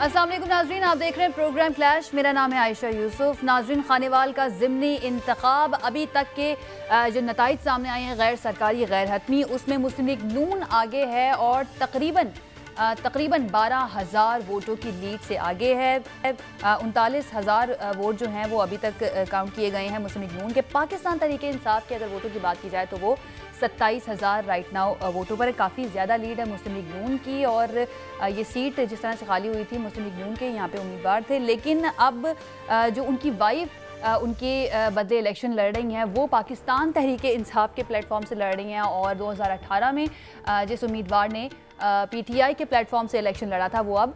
असलम नाजरीन आप देख रहे हैं प्रोग्राम क्लैश मेरा नाम है आयशा यूसुफ नाजरीन खानीवाल का ज़मनी इंतखब अभी तक के जो नतज सामने आए हैं गैर सरकारी गैर हतमी उसमें मुस्लिम लीग नून आगे है और तकरीबन तकरीबन बारह हज़ार वोटों की लीड से आगे है उनतालीस हज़ार वोट जो हैं वो अभी तक काउंट किए गए हैं मुस्लिम लीग नून के पाकिस्तान तरीके इंसाफ की अगर वोटों की बात की जाए तो वो सत्ताईस हज़ार राइट नाउ वोटों पर काफ़ी ज़्यादा लीड है मुस्लिम लीग नून की और ये सीट जिस तरह से खाली हुई थी मुस्लिम लीग नून के यहाँ पे उम्मीदवार थे लेकिन अब जो उनकी वाइफ उनके बदले इलेक्शन लड़ रही हैं वो पाकिस्तान तहरीक इंसाफ के प्लेटफॉर्म से लड़ रही हैं और 2018 में जिस उम्मीदवार ने पीटीआई के प्लेटफॉर्म से इलेक्शन लड़ा था वो अब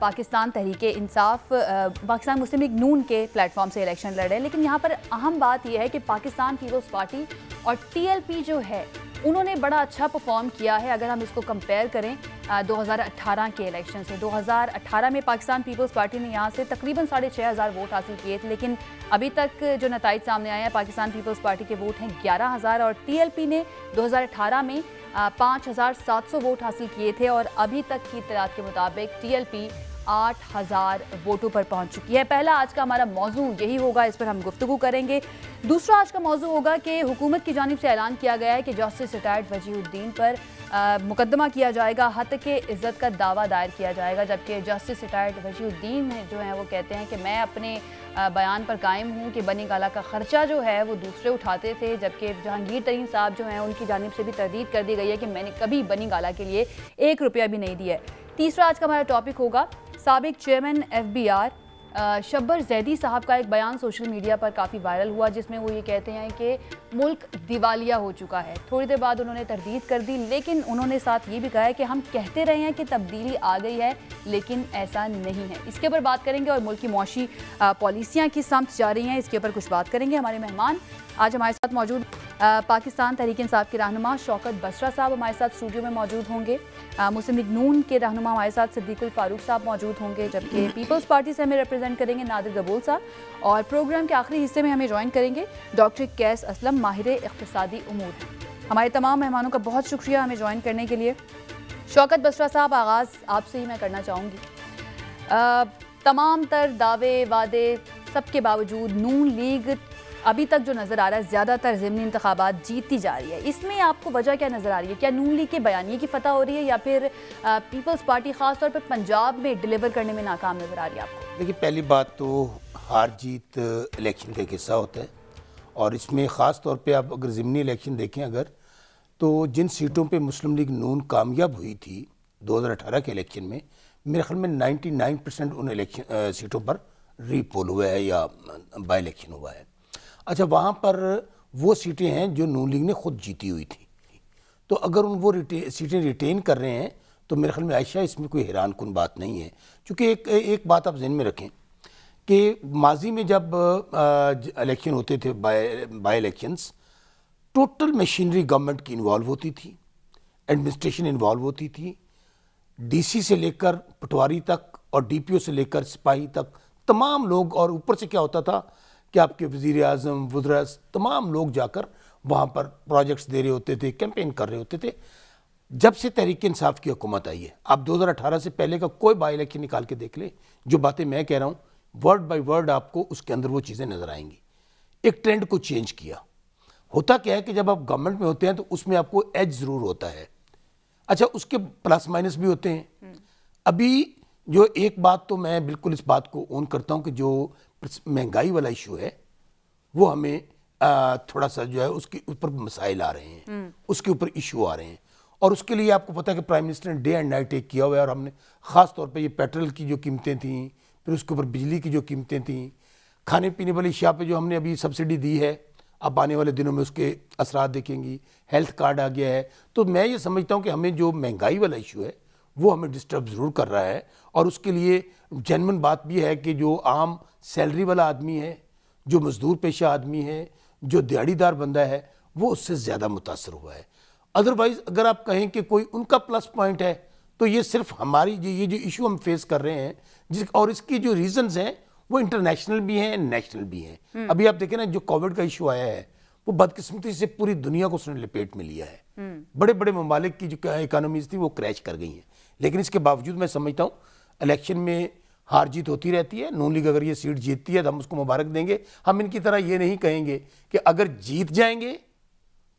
पाकिस्तान तहरीक इंसाफ पाकिस्तान मुस्लिम लीग नून के प्लेटफॉर्म से इलेक्शन लड़ रहे हैं लेकिन यहाँ पर अहम बात यह है कि पाकिस्तान पीपल्स पार्टी और पी जो है उन्होंने बड़ा अच्छा परफॉर्म किया है अगर हम इसको कंपेयर करें 2018 के इलेक्शन से 2018 में पाकिस्तान पीपल्स पार्टी ने यहाँ से तकरीबन साढ़े छः हज़ार वोट हासिल किए थे लेकिन अभी तक जो नतज सामने आए हैं पाकिस्तान पीपल्स पार्टी के वोट हैं ग्यारह हज़ार और टीएलपी ने 2018 में पाँच हज़ार सात सौ वोट हासिल किए थे और अभी तक की इतलात के मुताबिक टीएलपी आठ हज़ार वोटों पर पहुंच चुकी है पहला आज का हमारा मौजू यही होगा इस पर हम गुफ्तु करेंगे दूसरा आज का मौजू होगा कि हुकूमत की जानब से ऐलान किया गया है कि जस्टिस रिटायर्ड वजीउद्दीन पर मुकदमा किया जाएगा हत के इज़्ज़त का दावा दायर किया जाएगा जबकि जस्टिस रिटायर्ड वजीउद्दीन जो हैं वो कहते हैं कि मैं अपने बयान पर कायम हूँ कि बनी गाला का ख़र्चा जो है वो दूसरे उठाते थे जबकि जहांगीर तरीन साहब जो हैं उनकी जानब से भी तरदीद कर दी गई है कि मैंने कभी बनी गाला के लिए एक रुपया भी नहीं दिया है तीसरा आज का हमारा टॉपिक होगा सबक chairman F B R Shabbar Zaidi साहब का एक बयान सोशल मीडिया पर काफ़ी वायरल हुआ जिसमें वो ये कहते हैं कि मुल्क दिवालिया हो चुका है थोड़ी देर बाद उन्होंने तरदीद कर दी लेकिन उन्होंने साथ ये भी कहा है कि हम कहते रहे हैं कि तब्दीली आ गई है लेकिन ऐसा नहीं है इसके ऊपर बात करेंगे और मुल्क की मुशी पॉलिसियाँ किस समत जा रही हैं इसके ऊपर कुछ बात करेंगे हमारे मेहमान आज हमारे साथ मौजूद पाकिस्तान तहरीक साहब के रहनमा शौकत बसरा साहब हमारे साथ स्टूडियो में मौजूद होंगे मुस्लिम लीग नून के रहनुमा हमारे साथ सिद्दीकुल फारूक साहब मौजूद होंगे जबकि पीपल्स पार्टी से हमें रिप्रेजेंट करेंगे नादिर गबोल साहब और प्रोग्राम के आखिरी हिस्से में हमें ज्वाइन करेंगे डॉक्टर कैस असलम माहिर इकतदी उमूर हमारे तमाम मेहमानों का बहुत शुक्रिया हमें ज्वाइन करने के लिए शौकत बसरा साहब आगाज़ आपसे ही मैं करना चाहूँगी तमाम तर दावे वादे सब के बावजूद नून लीग अभी तक जो नज़र आ रहा है ज़्यादातर ज़मनी इंतबात जीतती जा रही है इसमें आपको वजह क्या नज़र आ रही है क्या नून लीग के बयानी की फतह हो रही है या फिर पीपल्स पार्टी ख़ासतौर पर पंजाब में डिलीवर करने में नाकाम नज़र आ रही है आपको देखिए पहली बात तो हार जीत इलेक्शन का एक हिस्सा होता है और इसमें ख़ास तौर पर आप अगर ज़मनी इलेक्शन देखें अगर तो जिन सीटों पर मुस्लिम लीग नून कामयाब हुई थी दो हज़ार अठारह के इलेक्शन में मेरे ख्याल में नाइन्टी नाइन परसेंट उन इलेक्शन सीटों पर रीपोल हुआ है या बाई इलेक्शन हुआ है अच्छा वहाँ पर वो सीटें हैं जो नू लीग ने खुद जीती हुई थी तो अगर उन वो रिटे, सीटें रिटेन कर रहे हैं तो मेरे ख्याल में आयशा इसमें कोई हैरान कन बात नहीं है क्योंकि एक एक बात आप जहन में रखें कि माजी में जब इलेक्शन होते थे by elections total machinery government की इन्वॉल्व होती थी एडमिनिस्ट्रेशन इन्वॉल्व होती थी डीसी से लेकर पटवारी तक और डीपीओ से लेकर सिपाही तक तमाम लोग और ऊपर से क्या होता था कि आपके वज़ी अजम वज्रस तमाम लोग जाकर वहाँ पर प्रोजेक्ट्स दे रहे होते थे कैंपेन कर रहे होते थे जब से तहरीक इंसाफ की हुकूमत आई है आप 2018 से पहले का कोई बाई इलेक्शन निकाल के देख ले जो बातें मैं कह रहा हूँ वर्ड बाई वर्ड आपको उसके अंदर वो चीज़ें नज़र आएंगी एक ट्रेंड को चेंज किया होता क्या है कि जब आप गवर्नमेंट में होते हैं तो उसमें आपको एज ज़रूर होता है अच्छा उसके प्लस माइनस भी होते हैं हम्म। अभी जो एक बात तो मैं बिल्कुल इस बात को ओन करता हूँ कि जो महंगाई वाला इशू है वो हमें आ, थोड़ा सा जो है उसके ऊपर मसाइल आ रहे हैं हम्म। उसके ऊपर इशू आ रहे हैं और उसके लिए आपको पता है कि प्राइम मिनिस्टर ने डे एंड नाइट एक किया हुआ है और हमने ख़ास तौर पे ये पेट्रोल की जो कीमतें थी फिर उसके ऊपर बिजली की जो कीमतें थी खाने पीने वाली अशिया पे जो हमने अभी सब्सिडी दी है अब आने वाले दिनों में उसके असरा देखेंगी हेल्थ कार्ड आ गया है तो मैं ये समझता हूँ कि हमें जो महंगाई वाला इशू है वो हमें डिस्टर्ब ज़रूर कर रहा है और उसके लिए जैनमन बात भी है कि जो आम सैलरी वाला आदमी है जो मज़दूर पेशा आदमी है जो दिहाड़ीदार बंदा है वो उससे ज़्यादा मुतासर हुआ है अदरवाइज़ अगर आप कहें कि कोई उनका प्लस पॉइंट है तो ये सिर्फ हमारी जो ये जो इशू हम फेस कर रहे हैं जिस और इसकी जो रीजंस हैं वो इंटरनेशनल भी हैं नेशनल भी हैं हम्म। अभी आप देखें ना जो कोविड का इशू आया है वो बदकिस्मती से पूरी दुनिया को उसने लपेट में लिया है बड़े बड़े ममालिक की जो इकानमीज थी वो क्रैश कर गई हैं लेकिन इसके बावजूद मैं समझता हूँ इलेक्शन में हार जीत होती रहती है नून लीग अगर ये सीट जीतती है तो हम उसको मुबारक देंगे हम इनकी तरह ये नहीं कहेंगे कि अगर जीत जाएंगे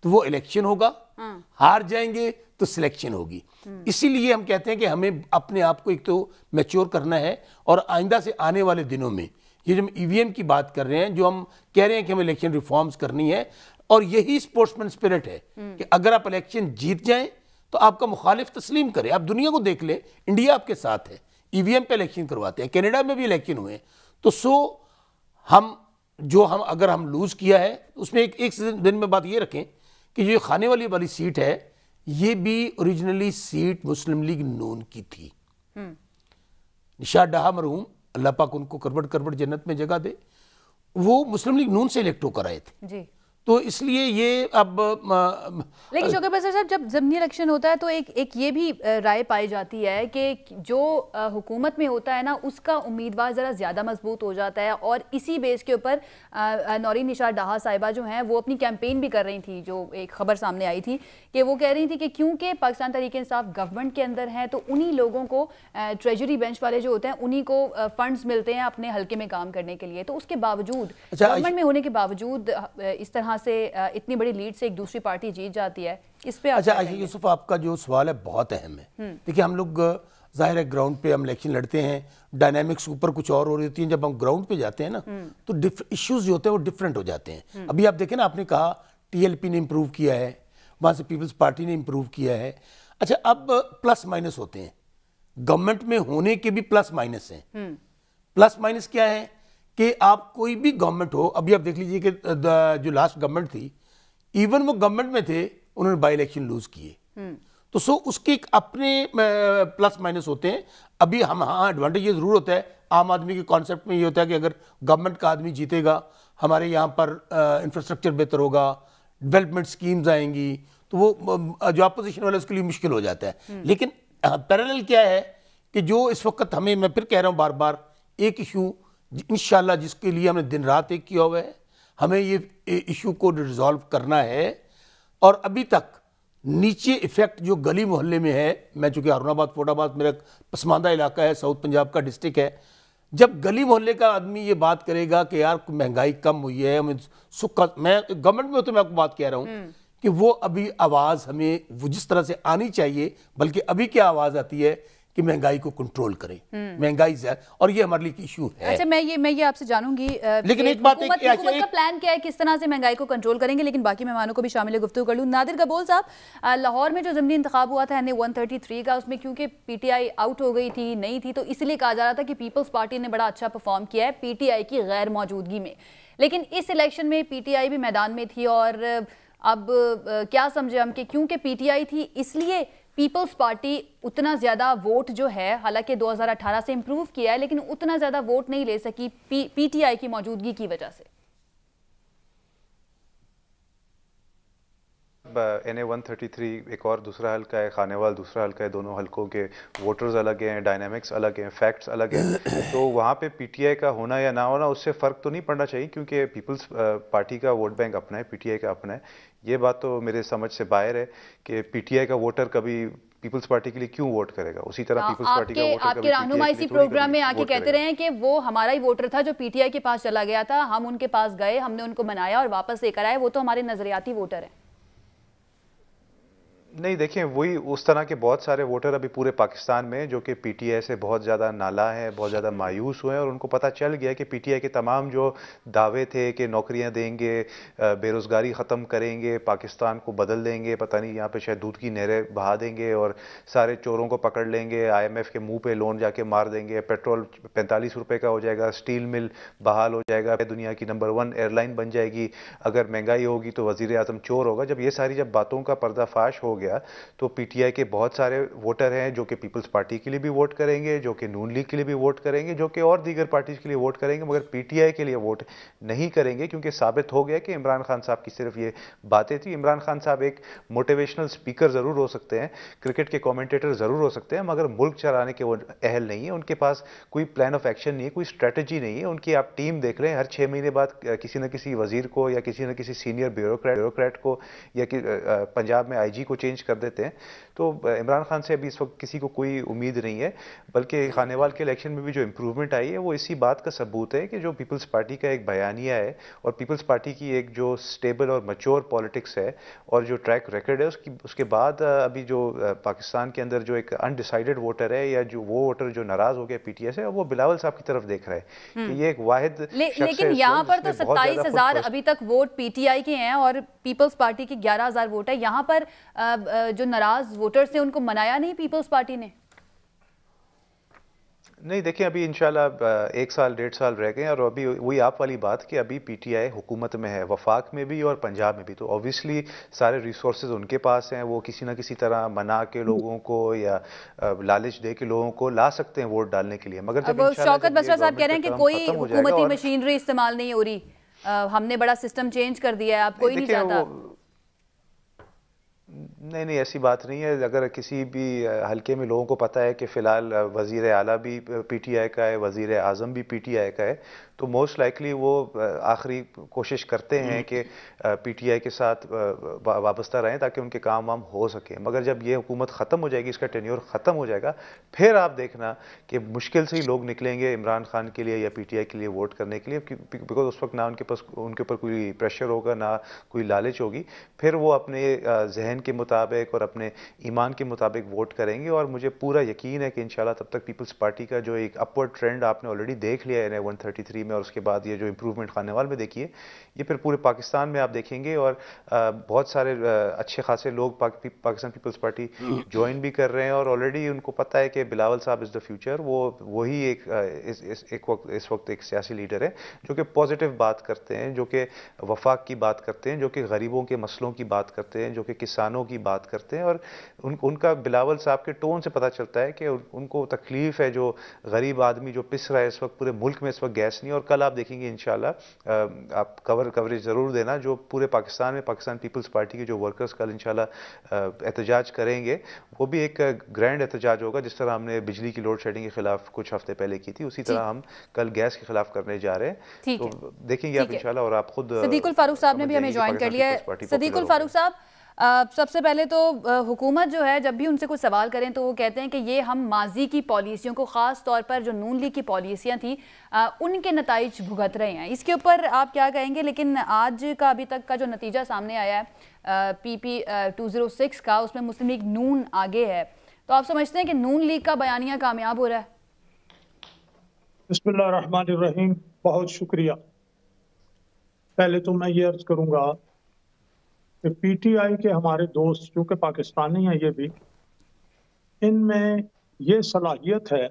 तो वो इलेक्शन होगा हाँ। हार जाएंगे तो सिलेक्शन होगी इसीलिए हम कहते हैं कि हमें अपने आप को एक तो मैच्योर करना है और आइंदा से आने वाले दिनों में ये जो हम ईवीएम e की बात कर रहे हैं जो हम कह रहे हैं कि हमें इलेक्शन रिफॉर्म्स करनी है और यही स्पोर्ट्समैन स्पिरिट है कि अगर आप इलेक्शन जीत जाएं तो आपका मुखालिफ तस्लीम करें आप दुनिया को देख लें इंडिया आपके साथ है ईवीएम e पे इलेक्शन करवाते हैं कनाडा में भी इलेक्शन हुए तो सो हम जो हम अगर हम लूज़ किया है उसमें एक एक दिन में बात ये रखें कि जो खाने वाली वाली सीट है ये भी originally seat Muslim League Noon की थी हम्म। निशा डहा मरहूम अल्लाह पाक उनको करबट करबट जन्नत में जगह दे वो मुस्लिम लीग नून से इलेक्ट होकर आए थे जी तो इसलिए ये अब लेकिन शोकर बसर साहब जब जमनी इलेक्शन होता है तो एक एक ये भी राय पाई जाती है कि जो हुकूमत में होता है ना उसका उम्मीदवार ज़रा ज़्यादा मजबूत हो जाता है और इसी बेस के ऊपर नौरी निशार डहा साहिबा जो हैं वो अपनी कैंपेन भी कर रही थी जो एक खबर सामने आई थी कि वो कह रही थी कि क्योंकि पाकिस्तान तरीके इंसाफ गवर्नमेंट के अंदर हैं तो उन्हीं लोगों को ट्रेजरी बेंच वाले जो होते हैं उन्हीं को फंड्स मिलते हैं अपने हल्के में काम करने के लिए तो उसके बावजूद अच्छा, गवर्नमेंट में होने के बावजूद इस तरह यहाँ से इतनी बड़ी लीड से एक दूसरी पार्टी जीत जाती है इस पे अच्छा आशा यूसुफ आपका जो सवाल है बहुत अहम है हम्म। देखिए हम लोग जाहिर है ग्राउंड पे हम इलेक्शन लड़ते हैं डायनामिक्स ऊपर कुछ और हो रही होती है जब हम ग्राउंड पे जाते हैं ना हम्म। तो इश्यूज जो होते हैं वो डिफरेंट हो जाते हैं हम्म। अभी आप देखें ना आपने कहा टीएलपी ने इम्प्रूव किया है वहाँ से पीपल्स पार्टी ने इम्प्रूव किया है अच्छा अब प्लस माइनस होते हैं गवर्नमेंट में होने के भी प्लस माइनस हैं प्लस माइनस क्या है कि आप कोई भी गवर्नमेंट हो अभी आप देख लीजिए कि जो लास्ट गवर्नमेंट थी इवन वो गवर्नमेंट में थे उन्होंने बाई इलेक्शन लूज किए हम्म। तो सो उसके एक अपने प्लस माइनस होते हैं अभी हम हाँ एडवांटेज ये ज़रूर होता है आम आदमी के कॉन्सेप्ट में ये होता है कि अगर गवर्नमेंट का आदमी जीतेगा हमारे यहाँ पर इंफ्रास्ट्रक्चर बेहतर होगा डेवलपमेंट स्कीम्स आएंगी तो वो जो अपोजिशन वाले उसके लिए मुश्किल हो जाता है हम्म। लेकिन पैरेलल क्या है कि जो इस वक्त हमें मैं फिर कह रहा हूँ बार बार एक इशू इन जिसके लिए हमने दिन रात एक किया हुआ है हमें ये इशू को रिजॉल्व करना है और अभी तक नीचे इफ़ेक्ट जो गली मोहल्ले में है मैं चूँकि अरुणाबाद फोटाबाद मेरा पसमानदा इलाका है साउथ पंजाब का डिस्ट्रिक्ट है जब गली मोहल्ले का आदमी ये बात करेगा कि यार महंगाई कम हुई है हमें सुख मैं गवर्नमेंट में तो मैं आपको बात कह रहा हूँ हम्म। कि वो अभी आवाज़ हमें वो जिस तरह से आनी चाहिए बल्कि अभी क्या आवाज़ आती है कि महंगाई को कंट्रोल करें महंगाई और ये हमारे लिए इशू है अच्छा मैं ये मैं ये आपसे जानूंगी लेकिन एक बात एक, एक, एक, प्लान क्या है किस तरह से महंगाई को कंट्रोल करेंगे लेकिन बाकी मेहमानों को भी शामिल है गुफ्तु कर लूँ नादिर कबोल साहब लाहौर में जो जमनी इंतखा हुआ था एन वन का उसमें क्योंकि पीटीआई आउट हो गई थी नहीं थी तो इसलिए कहा जा रहा था कि पीपल्स पार्टी ने बड़ा अच्छा परफॉर्म किया है पीटीआई की गैर मौजूदगी में लेकिन इस इलेक्शन में पीटीआई भी मैदान में थी और अब क्या समझे हम कि क्योंकि पीटीआई थी इसलिए पीपल्स पार्टी उतना ज़्यादा वोट जो है हालांकि 2018 से इम्प्रूव किया है लेकिन उतना ज़्यादा वोट नहीं ले सकी पी पीटीआई की मौजूदगी की वजह से N A one thirty three एक और दूसरा हल्का है खानेवाल दूसरा हल्का है दोनों हल्कों के वोटर्स अलग हैं डायनामिक्स अलग हैं फैक्ट्स अलग हैं तो वहाँ पे पीटीआई का होना या ना होना उससे फ़र्क तो नहीं पड़ना चाहिए क्योंकि पीपल्स पार्टी का वोट बैंक अपना है पीटीआई का अपना है ये बात तो मेरे समझ से बाहर है कि पीटीआई का वोटर कभी पीपल्स पार्टी के लिए क्यों वोट करेगा उसी तरह पीपल्स पार्टी का वोटर आपके रहनुमा इसी प्रोग्राम में आके कहते रहे हैं कि वो हमारा ही वोटर था जो पीटीआई के पास चला गया था हम उनके पास गए हमने उनको मनाया और वापस लेकर आए वो तो हमारे नजरियाती वोटर हैं नहीं देखिए वही उस तरह के बहुत सारे वोटर अभी पूरे पाकिस्तान में जो कि पीटीआई से बहुत ज़्यादा नाला है बहुत ज़्यादा मायूस हुए हैं और उनको पता चल गया कि पीटीआई के तमाम जो दावे थे कि नौकरियां देंगे बेरोज़गारी ख़त्म करेंगे पाकिस्तान को बदल देंगे पता नहीं यहाँ पे शायद दूध की नहरें बहा देंगे और सारे चोरों को पकड़ लेंगे आई के मुँह पर लोन जाके मार देंगे पेट्रोल पैंतालीस रुपये का हो जाएगा स्टील मिल बहाल हो जाएगा दुनिया की नंबर वन एयरलाइन बन जाएगी अगर महंगाई होगी तो वज़ी चोर होगा जब ये सारी जब बातों का पर्दाफाश होगा गया तो पीटीआई के बहुत सारे वोटर हैं जो कि पीपल्स पार्टी के लिए भी वोट करेंगे जो कि नून लीग के लिए भी वोट करेंगे जो कि और दीगर पार्टीज के लिए वोट करेंगे मगर पीटीआई के लिए वोट नहीं करेंगे क्योंकि साबित हो गया कि इमरान खान साहब की सिर्फ ये बातें थी इमरान खान साहब एक मोटिवेशनल स्पीकर ज़रूर हो सकते हैं क्रिकेट के कॉमेंटेटर ज़रूर हो सकते हैं मगर मुल्क चलाने के वो अहल नहीं है उनके पास कोई प्लान ऑफ एक्शन नहीं है कोई स्ट्रैटेजी नहीं है उनकी आप टीम देख रहे हैं हर छः महीने बाद किसी न किसी वजीर को या किसी न किसी सीनियर ब्यूरोक्रेट ब्यूरोक्रेट को या पंजाब में आईजी को चेंज चेंज कर देते हैं तो इमरान खान से अभी इस वक्त किसी को कोई उम्मीद नहीं है बल्कि खानेवाल के इलेक्शन में भी जो इम्प्रूवमेंट आई है वो इसी बात का सबूत है कि जो पीपल्स पार्टी का एक बयानिया है और पीपल्स पार्टी की एक जो स्टेबल और मच्योर पॉलिटिक्स है और जो ट्रैक रिकॉर्ड है उसकी उसके बाद अभी जो पाकिस्तान के अंदर जो एक अनडिसाइडेड वोटर है या जो वो वोटर जो नाराज हो गया पीटीएस है वो बिलावल साहब की तरफ देख रहा है कि हम्म। ये एक वाहिद ले, लेकिन यहाँ पर तो सत्ताईस हजार अभी तक वोट पीटीआई के हैं और पीपल्स पार्टी के ग्यारह हजार वोट है यहाँ पर जो नाराज वोट वोटर्स थे उनको मनाया नहीं पीपल्स पार्टी ने नहीं देखिए अभी इनशाला एक साल डेढ़ साल रह गए और अभी वही आप वाली बात कि अभी पीटीआई हुकूमत में है वफाक में भी और पंजाब में भी तो ऑब्वियसली सारे रिसोर्स उनके पास हैं वो किसी ना किसी तरह मना के लोगों को या लालच दे के लोगों को ला सकते हैं वोट डालने के लिए मगर जब शौकत बसरा साहब कह रहे हैं कि कोई हुकूमती मशीनरी इस्तेमाल नहीं हो रही हमने बड़ा सिस्टम चेंज कर दिया है आप कोई नहीं चाहता नहीं नहीं ऐसी बात नहीं है अगर किसी भी हलके में लोगों को पता है कि फ़िलहाल वज़ी अला भी पी टी आई का है वज़ी अजम भी पी टी आई का है तो मोस्ट लाइकली वो आखिरी कोशिश करते हैं हम्म। कि पी टी आई के साथ वाबस्ता रहें ताकि उनके काम वाम हो सके मगर जब ये हुकूमत ख़त्म हो जाएगी इसका टेन्योर ख़त्म हो जाएगा फिर आप देखना कि मुश्किल से ही लोग निकलेंगे इमरान खान के लिए या पी टी आई के लिए वोट करने के लिए बिकॉज उस वक्त ना उनके पास उनके ऊपर कोई प्रेशर होगा ना कोई लालच होगी फिर वो अपने जहन के मुताबिक और अपने ईमान के मुताबिक वोट करेंगे और मुझे पूरा यकीन है कि इन तब तक पीपल्स पार्टी का जो एक अपवर्ड ट्रेंड आपने ऑलरेडी देख लिया है वन थर्टी थ्री में और उसके बाद ये जो इम्प्रूवमेंट खानेवाल में देखिए ये फिर पूरे पाकिस्तान में आप देखेंगे और बहुत सारे अच्छे खासे लोग पाकिस्तान पीपल्स पार्टी ज्वाइन भी कर रहे हैं और ऑलरेडी उनको पता है कि बिलावल साहब इज़ द फ्यूचर वो वही एक इस एक वक्त इस वक्त एक सियासी लीडर है जो कि पॉजिटिव बात करते हैं जो कि वफाक की बात करते हैं जो कि गरीबों के मसलों की बात करते हैं जो कि किसानों की की बात करते हैं और उन उनका बिलावल साहब के टोन से पता चलता है कि उन, उनको तकलीफ़ है जो गरीब आदमी जो पिस रहा है इस वक्त पूरे मुल्क में इस वक्त गैस नहीं और कल आप देखेंगे इन आप कवर कवरेज ज़रूर देना जो पूरे पाकिस्तान में पाकिस्तान पीपल्स पार्टी के जो वर्कर्स कल इनशाला एहतजाज करेंगे वो भी एक ग्रैंड एहतजाज होगा जिस तरह हमने बिजली की लोड शेडिंग के खिलाफ कुछ हफ्ते पहले की थी उसी तरह हम कल गैस के खिलाफ करने जा रहे हैं तो देखेंगे आप इनशाला और आप खुद सदीकुल फारूक साहब ने भी हमें ज्वाइन कर लिया है सदीकुल फारूक साहब सबसे पहले तो हुकूमत जो है जब भी उनसे कुछ सवाल करें तो वो कहते हैं कि ये हम माजी की पॉलिसियों को ख़ास तौर पर जो नून लीग की पॉलिसियाँ थी आ, उनके नतज भुगत रहे हैं इसके ऊपर आप क्या कहेंगे लेकिन आज का अभी तक का जो नतीजा सामने आया है P P two zero six का उसमें मुस्लिम लीग नून आगे है तो आप समझते हैं कि नून लीग का बयानिया कामयाब हो रहा है बसमीम बहुत शुक्रिया पहले तो मैं ये अर्ज़ करूँगा कि पीटीआई के हमारे दोस्त जो कि पाकिस्तानी हैं ये भी इनमें ये सलाहियत है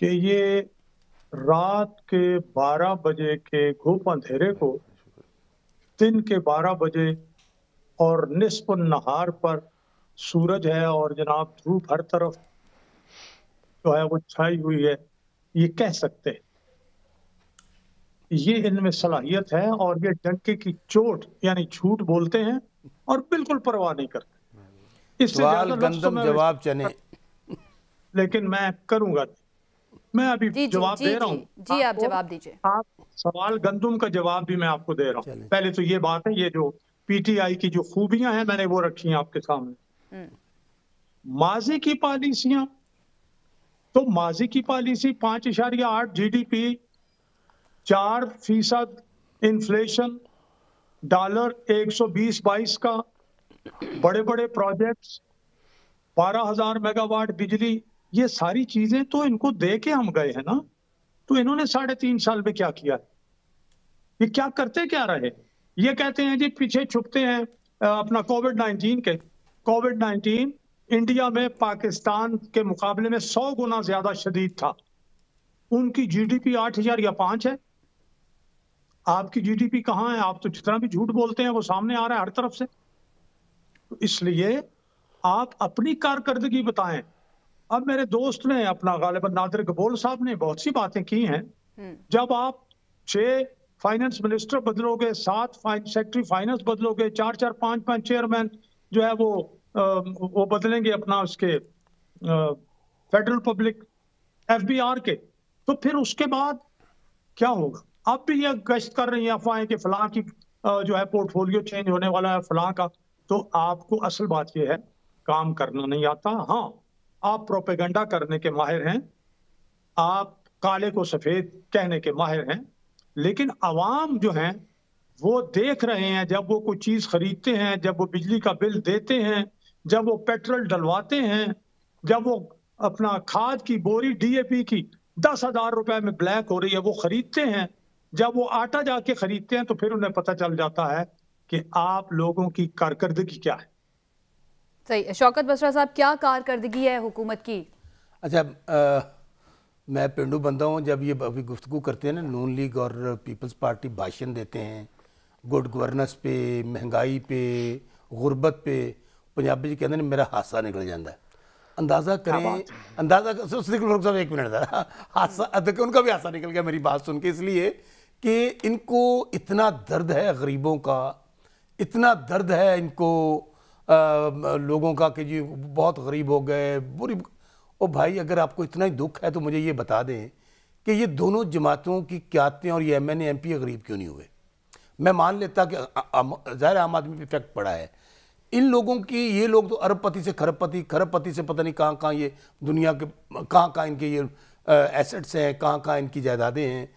कि ये रात के 12 बजे के घूप अंधेरे को दिन के 12 बजे और निसफ नहार पर सूरज है और जनाब धूप हर तरफ जो तो है वो छाई हुई है ये कह सकते हैं ये इनमें सलाहियत है और ये डंके की चोट यानी झूठ बोलते हैं और बिल्कुल परवाह नहीं करते गंदम तो जवाब चने लेकिन मैं करूंगा मैं अभी जवाब दे रहा हूँ जी आप जवाब दीजिए आप सवाल गंदम का जवाब भी मैं आपको दे रहा हूँ पहले तो ये बात है ये जो पीटीआई की जो खूबियां हैं मैंने वो रखी हैं आपके सामने हम्म। माजी की पॉलिसियां तो माजी की पॉलिसी पांच इशारिया आठ पी चार फीसद इन्फ्लेशन डॉलर 120-22 का बड़े बड़े प्रोजेक्ट्स 12000 मेगावाट बिजली ये सारी चीजें तो इनको दे के हम गए हैं ना तो इन्होंने साढ़े तीन साल में क्या किया ये क्या करते क्या रहे ये कहते हैं जी पीछे छुपते हैं अपना कोविड नाइनटीन के कोविड नाइन्टीन इंडिया में पाकिस्तान के मुकाबले में सौ गुना ज्यादा शदीद था उनकी जीडीपी आठ हजार या पांच है आपकी जीडीपी कहाँ है आप तो जितना भी झूठ बोलते हैं वो सामने आ रहा है हर तरफ से तो इसलिए आप अपनी कारकर्दगी बताएं अब मेरे दोस्त ने अपना गालिबा नादर कबूल साहब ने बहुत सी बातें की हैं हम्म। जब आप छह फाइनेंस मिनिस्टर बदलोगे सात सेक्रेटरी फाइनेंस बदलोगे चार चार पांच पांच चेयरमैन जो है वो आ, वो बदलेंगे अपना उसके फेडरल पब्लिक एफबीआर के तो फिर उसके बाद क्या होगा अब भी ये गश्त कर रही हैं अफवाहें कि फलां की जो है पोर्टफोलियो चेंज होने वाला है फलां का तो आपको असल बात यह है काम करना नहीं आता हाँ आप प्रोपेगेंडा करने के माहिर हैं आप काले को सफेद कहने के माहिर हैं लेकिन आवाम जो हैं वो देख रहे हैं जब वो कोई चीज खरीदते हैं जब वो बिजली का बिल देते हैं जब वो पेट्रोल डलवाते हैं जब वो अपना खाद की बोरी डीएपी की दस हजार रुपए में ब्लैक हो रही है वो खरीदते हैं जब वो आटा जाके खरीदते हैं तो फिर उन्हें पता चल जाता है कि आप लोगों की कारकर्दगी क्या है सही शौकत बसरा साहब क्या कारकर्दगी है हुकूमत की अच्छा आ, मैं पेंडू बंदा हूँ जब ये अभी गुफ्तु करते हैं ना नून लीग और पीपल्स पार्टी भाषण देते हैं गुड गवर्नेंस पे महंगाई पे गुरबत पे पंजाबी जी कहते हैं मेरा हादसा निकल जाता है अंदाज़ा करें अंदाज़ा कर, एक मिनट हाँ, हादसा उनका भी हादसा निकल गया मेरी बात सुन के इसलिए कि इनको इतना दर्द है गरीबों का इतना दर्द है इनको आ, लोगों का कि जी बहुत गरीब हो गए बुरी ओ भाई अगर आपको इतना ही दुख है तो मुझे ये बता दें कि ये दोनों जमातों की क्यातें और ये एम एन एम पी गरीब क्यों नहीं हुए मैं मान लेता कि ज़ाहिर आम आदमी पर इफेक्ट पड़ा है इन लोगों की ये लोग तो अरबपति से खरबपति खरबपति से पता नहीं कहाँ कहाँ ये दुनिया के कहाँ कहाँ इनके ये एसेट्स हैं कहाँ कहाँ इनकी जायदादें हैं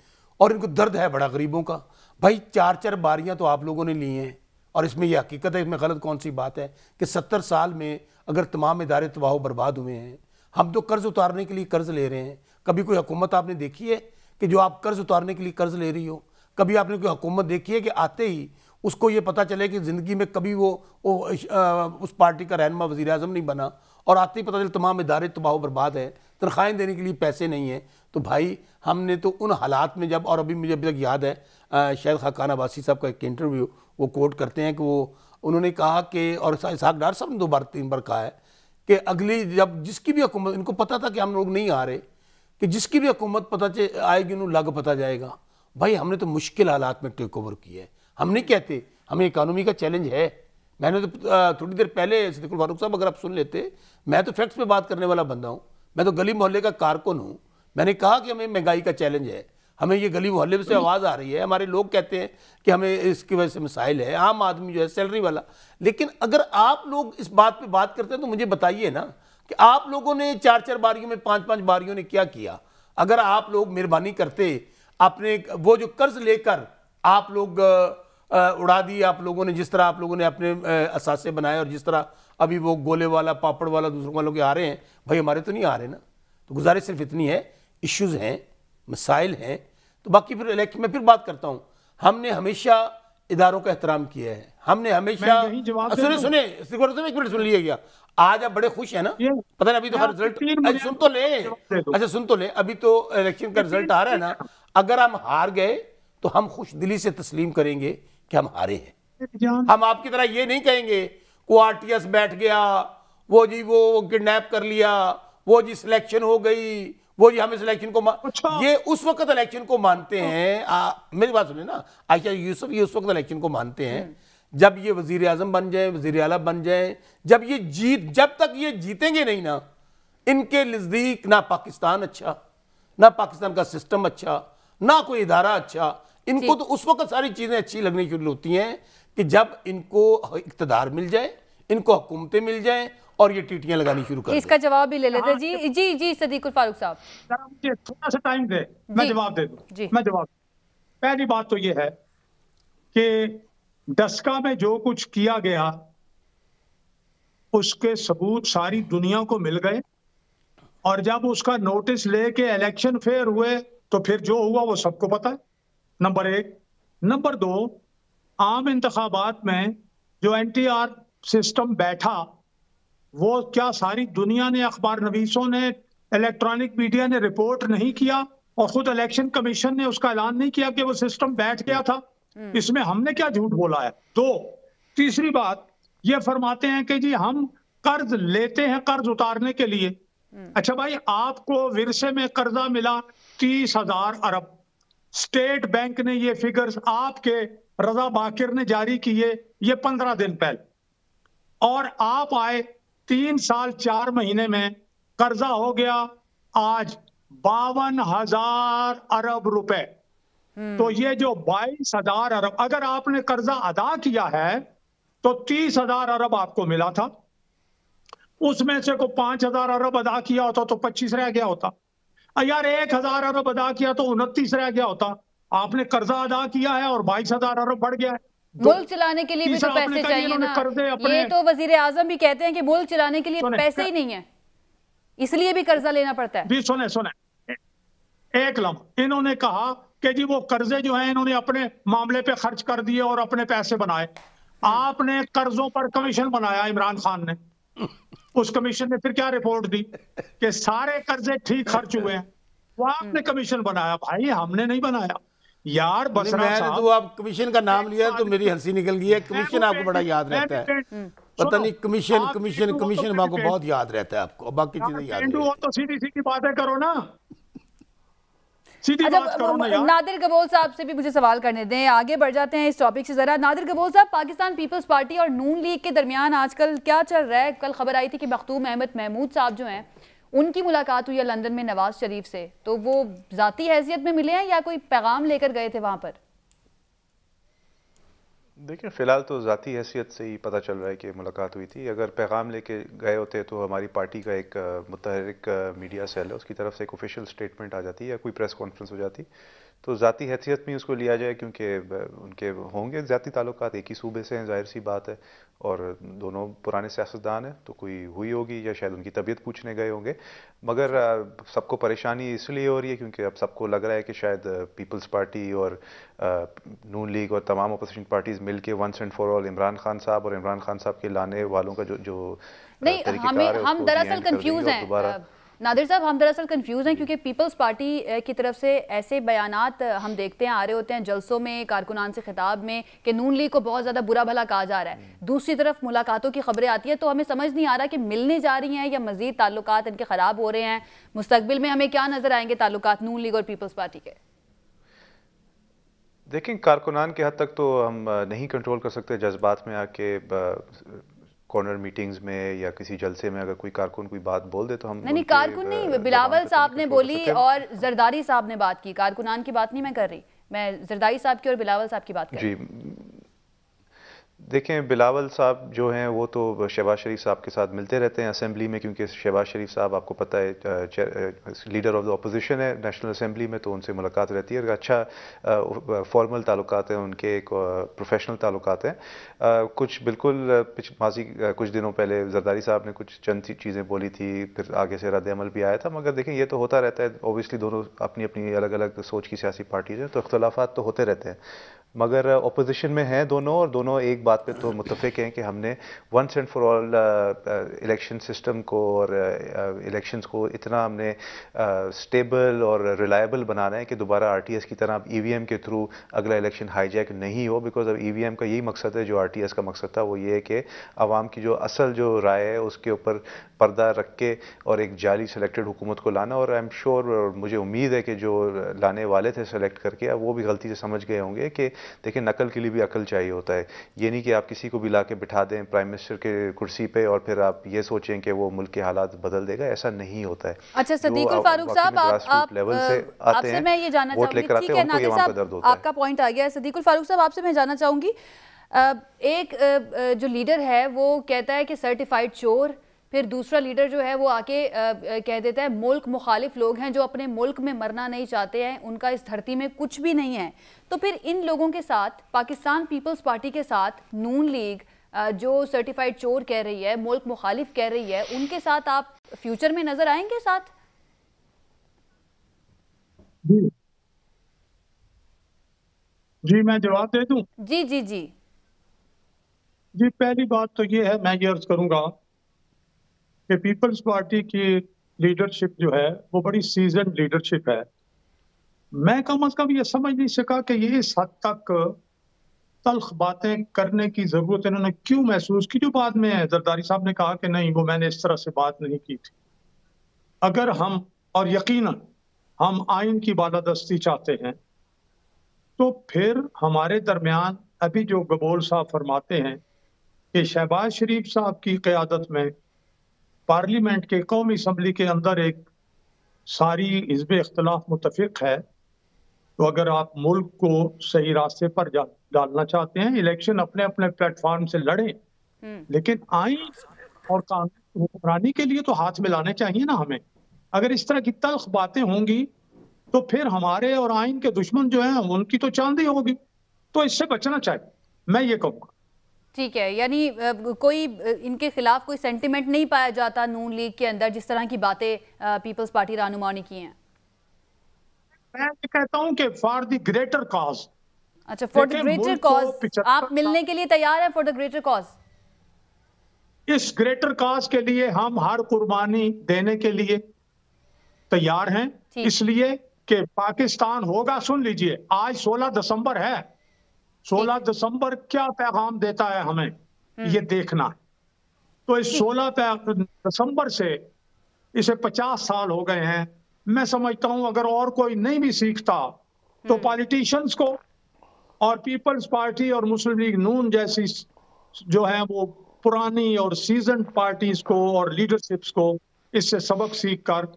और इनको दर्द है बड़ा गरीबों का भाई चार चार बारियाँ तो आप लोगों ने ली हैं और इसमें यह हकीकत है इसमें गलत कौन सी बात है कि सत्तर साल में अगर तमाम इदारे तबाह बर्बाद हुए हैं हम तो कर्ज़ उतारने के लिए कर्ज़ ले रहे हैं कभी कोई हुकूमत आपने देखी है कि जो आप कर्ज़ उतारने के लिए कर्ज़ ले रही हो कभी आपने कोई हुकूमत देखी है कि आते ही उसको ये पता चले कि ज़िंदगी में कभी वो, वो उस पार्टी का रहनमा वज़ी अजम नहीं बना और आते ही पता चले तमाम इदारे तबाह बर्बाद है तनख्वाहें देने के लिए पैसे नहीं हैं तो भाई हमने तो उन हालात में जब और अभी मुझे अभी तक याद है शायद खाकान अबासी साहब का एक इंटरव्यू वो कोट करते हैं कि वो उन्होंने कहा कि और इसहाक डार साहब ने दो बार तीन बार कहा है कि अगली जब जिसकी भी हुकूमत इनको पता था कि हम लोग नहीं आ रहे कि जिसकी भी हुकूमत पता आएगी उन्होंने लग पता जाएगा भाई हमने तो मुश्किल हालात में टेक ओवर किया है हम नहीं कहते हमें इकानमी का चैलेंज है मैंने तो थोड़ी देर पहले सिद्दीकुल फारूक साहब अगर आप सुन लेते मैं तो फैक्ट्स पे बात करने वाला बंदा हूँ मैं तो गली मोहल्ले का कारकुन हूँ मैंने कहा कि हमें महंगाई का चैलेंज है हमें ये गली मोहल्ले में से हम्म। आवाज़ आ रही है हमारे लोग कहते हैं कि हमें इसकी वजह से मिसाइल है आम आदमी जो है सैलरी वाला लेकिन अगर आप लोग इस बात पे बात करते हैं तो मुझे बताइए ना कि आप लोगों ने चार चार बारियों में पांच पांच बारियों ने क्या किया अगर आप लोग मेहरबानी करते अपने वो जो कर्ज लेकर आप लोग उड़ा दिए आप लोगों ने जिस तरह आप लोगों ने अपने असासे बनाए और जिस तरह अभी वो गोले वाला पापड़ वाला दूसरों वालों के आ रहे हैं भाई हमारे तो नहीं आ रहे ना तो गुजारिश सिर्फ इतनी है इश्यूज़ हैं मसाइल हैं तो बाकी फिर इलेक्शन में फिर बात करता हूँ हमने हमेशा इदारों का एहतराम किया है हमने हमेशा सुने सुने तो एक मिनट सुन गया आज आप बड़े खुश हैं ना पता नहीं अभी तो हर रिजल्ट सुन तो ले अच्छा सुन तो ले अच्छा, तो अभी तो इलेक्शन का रिजल्ट आ रहा है ना अगर हम हार गए तो हम खुश दिली से तस्लीम करेंगे कि हम हारे हैं हम आपकी तरह ये नहीं कहेंगे वो आरटीएस बैठ गया वो जी वो किडनैप कर लिया वो जी सिलेक्शन हो गई वो जी हम इलेक्शन को अच्छा। ये उस वक्त इलेक्शन को मानते तो- हैं मेरी बात सुनिए ना आयशा यूसुफ ये उस वक्त इलेक्शन को मानते हैं हम्म। जब ये वजीर आजम बन जाए वजीर अला बन जाए जब ये जीत जब तक ये जीतेंगे नहीं ना इनके नज़दीक ना पाकिस्तान अच्छा ना पाकिस्तान का सिस्टम अच्छा ना कोई इदारा अच्छा इनको तो उस वक्त सारी चीज़ें अच्छी लगनी शुरू होती हैं कि जब इनको इकतदार मिल जाए इनको हुकूमतें मिल जाए और ये टीटियां लगानी शुरू कर इसका जवाब भी ले लेते हाँ, जी जी जी सदीकुल फारूक साहब थोड़ा सा टाइम दे मैं जवाब दे दूं मैं जवाब पहली बात तो ये है कि डस्का में जो कुछ किया गया उसके सबूत सारी दुनिया को मिल गए और जब उसका नोटिस लेके इलेक्शन फेयर हुए तो फिर जो हुआ वो सबको पता है नंबर एक नंबर दो आम इंतबात में जो एनटीआर सिस्टम बैठा वो क्या सारी दुनिया ने अखबार नवीसों ने इलेक्ट्रॉनिक मीडिया ने रिपोर्ट नहीं किया और खुद इलेक्शन कमीशन ने उसका ऐलान नहीं किया कि वो सिस्टम बैठ गया था हम्म। इसमें हमने क्या झूठ बोला है दो तीसरी बात ये फरमाते हैं कि जी हम कर्ज लेते हैं कर्ज उतारने के लिए हम्म। अच्छा भाई आपको विरसे में कर्जा मिला तीस हजार अरब स्टेट बैंक ने ये फिगर्स आपके रजा बाकिर ने जारी किए ये पंद्रह दिन पहले और आप आए तीन साल चार महीने में कर्जा हो गया आज बावन हजार अरब रुपए हम्म। तो ये जो बाईस हजार अरब अगर आपने कर्जा अदा किया है तो तीस हजार अरब आपको मिला था उसमें से को पांच हजार अरब अदा किया होता तो पच्चीस रह गया होता यार एक हजार अरब अदा किया तो उनतीस रह गया होता आपने कर्जा अदा किया है और बाईस हजार अरब बढ़ गया है तो मुल्क चलाने के लिए भी तो पैसे चाहिए ना ये तो वजीर आजम भी कहते हैं कि मुल्क चलाने के लिए पैसे ही नहीं है इसलिए भी कर्जा लेना पड़ता है सुने सुने एक लम्ब इन्होंने कहा कि जी वो कर्जे जो है इन्होंने अपने मामले पे खर्च कर दिए और अपने पैसे बनाए आपने कर्जों पर कमीशन बनाया इमरान खान ने उस कमीशन ने फिर क्या रिपोर्ट दी कि सारे कर्जे ठीक खर्च हुए हैं वो आपने कमीशन बनाया भाई हमने नहीं बनाया यार बसरा मैंने तो आप कमीशन का नाम लिया तो मेरी हंसी निकल गई है कमीशन तो आपको बड़ा याद रहता तो है हम्म। पता नहीं कमीशन कमीशन कमीशन आपको बहुत याद रहता है आपको बाकी चीजें याद तो सीधी सीधी बातें करो ना अच्छा नादिर कबोल साहब से भी मुझे सवाल करने दें आगे बढ़ जाते हैं इस टॉपिक से जरा नादिर कबोल साहब पाकिस्तान पीपल्स पार्टी और नून लीग के दरमियान आजकल क्या चल रहा है कल खबर आई थी कि मखतूम अहमद महमूद साहब जो हैं उनकी मुलाकात हुई है लंदन में नवाज शरीफ से तो वो ज़ाती हैसियत में मिले हैं या कोई पैगाम लेकर गए थे वहां पर देखिए फ़िलहाल तो ज़ाती हैसियत से ही पता चल रहा है कि मुलाकात हुई थी अगर पैगाम लेके गए होते तो हमारी पार्टी का एक मुतहरिक मीडिया सेल है उसकी तरफ से एक ऑफिशियल स्टेटमेंट आ जाती या कोई प्रेस कॉन्फ्रेंस हो जाती तो ज़ाती हैसियत में उसको लिया जाए क्योंकि उनके होंगे ज़ाती ताल्लुक एक ही सूबे से हैं जाहिर सी बात है और दोनों पुराने सियासतदान हैं तो कोई हुई होगी या शायद उनकी तबीयत पूछने गए होंगे मगर सबको परेशानी इसलिए हो रही है क्योंकि अब सबको लग रहा है कि शायद पीपल्स पार्टी और नून लीग और तमाम अपोजिशन पार्टीज़ मिल के once and for all Imran Khan साहब और इमरान खान साहब के लाने वालों का जो जो नहीं हमें हम दरअसल कंफ्यूज हैं नादिर साहब हम दरअसल कंफ्यूज हैं क्योंकि पीपल्स पार्टी की तरफ से ऐसे बयान हम देखते हैं आ रहे होते हैं जलसों में कारकुनान से खिताब में कि नून लीग को बहुत ज़्यादा बुरा भला कहा जा रहा है हम्म। दूसरी तरफ मुलाकातों की खबरें आती है तो हमें समझ नहीं आ रहा कि मिलने जा रही हैं या मजीद ताल्लुक इनके ख़राब हो रहे हैं मुस्तबिल में हमें क्या नज़र आएंगे ताल्लुक नून लीग और पीपल्स पार्टी के देखें कारकुनान के हद तक तो हम नहीं कंट्रोल कर सकते जज्बात में आके कॉर्नर मीटिंग्स में या किसी जलसे में अगर कोई कारकुन कोई बात बोल दे तो हम नहीं कारकुन नहीं बिलावल साहब ने बोली और जरदारी साहब ने बात की कारकुनान की बात नहीं मैं कर रही मैं जरदारी साहब की और बिलावल साहब की बात कर जी देखें बिलावल साहब जो हैं वो तो शहबाज शरीफ साहब के साथ मिलते रहते हैं असेंबली में क्योंकि शहबाज शरीफ साहब आपको पता है लीडर ऑफ द अपोजिशन है नेशनल असेंबली में तो उनसे मुलाकात रहती है और अच्छा फॉर्मल ताल्लुक हैं उनके एक प्रोफेशनल ताल्लुक हैं कुछ बिल्कुल पिछ माजी कुछ दिनों पहले जरदारी साहब ने कुछ चंद चीज़ें बोली थी फिर आगे से रद्दमल भी आया था मगर देखें ये तो होता रहता है ओबियसली दोनों अपनी अपनी अलग अलग सोच की सियासी पार्टीज़ हैं तो अख्तलाफा तो होते रहते हैं मगर अपोजिशन में हैं दोनों और दोनों एक बात पे तो मुतफिक हैं कि हमने once and for all election system को और इलेक्शंस uh, uh को इतना हमने स्टेबल uh, और रिलायबल बनाना है कि दोबारा आरटीएस की तरह अब ईवीएम e के थ्रू अगला इलेक्शन हाईजैक नहीं हो बिकॉज अब ईवीएम e का यही मकसद है जो आरटीएस का मकसद था वो ये है कि आवाम की जो असल जो राय है उसके ऊपर पर्दा रख के और एक जाली सेलेक्टेड हुकूमत को लाना और आई एम श्योर मुझे उम्मीद है कि जो लाने वाले थे सेलेक्ट करके अब वो भी गलती से समझ गए होंगे कि देखिए नकल के लिए भी अकल चाहिए होता है ये नहीं कि आप किसी को भी ला के बिठा दें प्राइम मिनिस्टर के कुर्सी पे और फिर आप ये सोचें कि वो मुल्क के हालात बदल देगा ऐसा नहीं होता है अच्छा सदीकुल फारूक साहब आप, लेवल से आते हैं मैं ये जाना वोट लेकर आते हैं उनको वहाँ पर दर्द होता है आपका पॉइंट आ गया है सदीकुल फारूक साहब आपसे मैं जाना चाहूंगी एक जो लीडर है वो कहता है कि सर्टिफाइड चोर फिर दूसरा लीडर जो है वो आके आ, कह देता है मुल्क मुखालिफ लोग हैं जो अपने मुल्क में मरना नहीं चाहते हैं उनका इस धरती में कुछ भी नहीं है तो फिर इन लोगों के साथ पाकिस्तान पीपल्स पार्टी के साथ नून लीग जो सर्टिफाइड चोर कह रही है मुल्क मुखालिफ कह रही है उनके साथ आप फ्यूचर में नजर आएंगे साथ जी, जी मैं जवाब दे दूं जी जी जी जी पहली बात तो ये है मैं ये अर्ज करूंगा कि पीपल्स पार्टी की लीडरशिप जो है वो बड़ी सीजन लीडरशिप है मैं कम अज कम ये समझ नहीं सका कि ये इस हद तक तलख बातें करने की जरूरत इन्होंने क्यों महसूस की जो बाद में जरदारी साहब ने कहा कि नहीं वो मैंने इस तरह से बात नहीं की थी अगर हम और यकीन हम आइन की बालादस्ती चाहते हैं तो फिर हमारे दरमियान अभी जो गबोल साहब फरमाते हैं कि शहबाज शरीफ साहब की क्यादत में पार्लियामेंट के कौमी असम्बली के अंदर एक सारी हिजब इख्तलाफ मुतफिक है तो अगर आप मुल्क को सही रास्ते पर डालना चाहते हैं इलेक्शन अपने अपने प्लेटफॉर्म से लड़े हम्म। लेकिन आइन और कानून के लिए तो हाथ मिलाने चाहिए ना हमें अगर इस तरह की तल्ख बातें होंगी तो फिर हमारे और आइन के दुश्मन जो हैं उनकी तो चांदी होगी तो इससे बचना चाहिए मैं ये कहूँगा ठीक है यानी कोई इनके खिलाफ कोई सेंटिमेंट नहीं पाया जाता नून लीग के अंदर जिस तरह की बातें पीपल्स पार्टी रानुमा ने की हैं मैं कहता हूं कि फॉर द ग्रेटर कॉज अच्छा फॉर द ग्रेटर कॉज आप मिलने के लिए तैयार हैं फॉर द ग्रेटर कॉज इस ग्रेटर कॉज के लिए हम हर कुर्बानी देने के लिए तैयार हैं इसलिए कि पाकिस्तान होगा सुन लीजिए आज 16 दिसंबर है 16 दिसंबर क्या पैगाम देता है हमें हम्म। ये देखना है तो इस 16 दिसंबर से इसे 50 साल हो गए हैं मैं समझता हूं अगर और कोई नहीं भी सीखता तो हम्म। पॉलिटिशियंस को और पीपल्स पार्टी और मुस्लिम लीग नून जैसी जो है वो पुरानी और सीजन पार्टीज को और लीडरशिप्स को इससे सबक सीख कर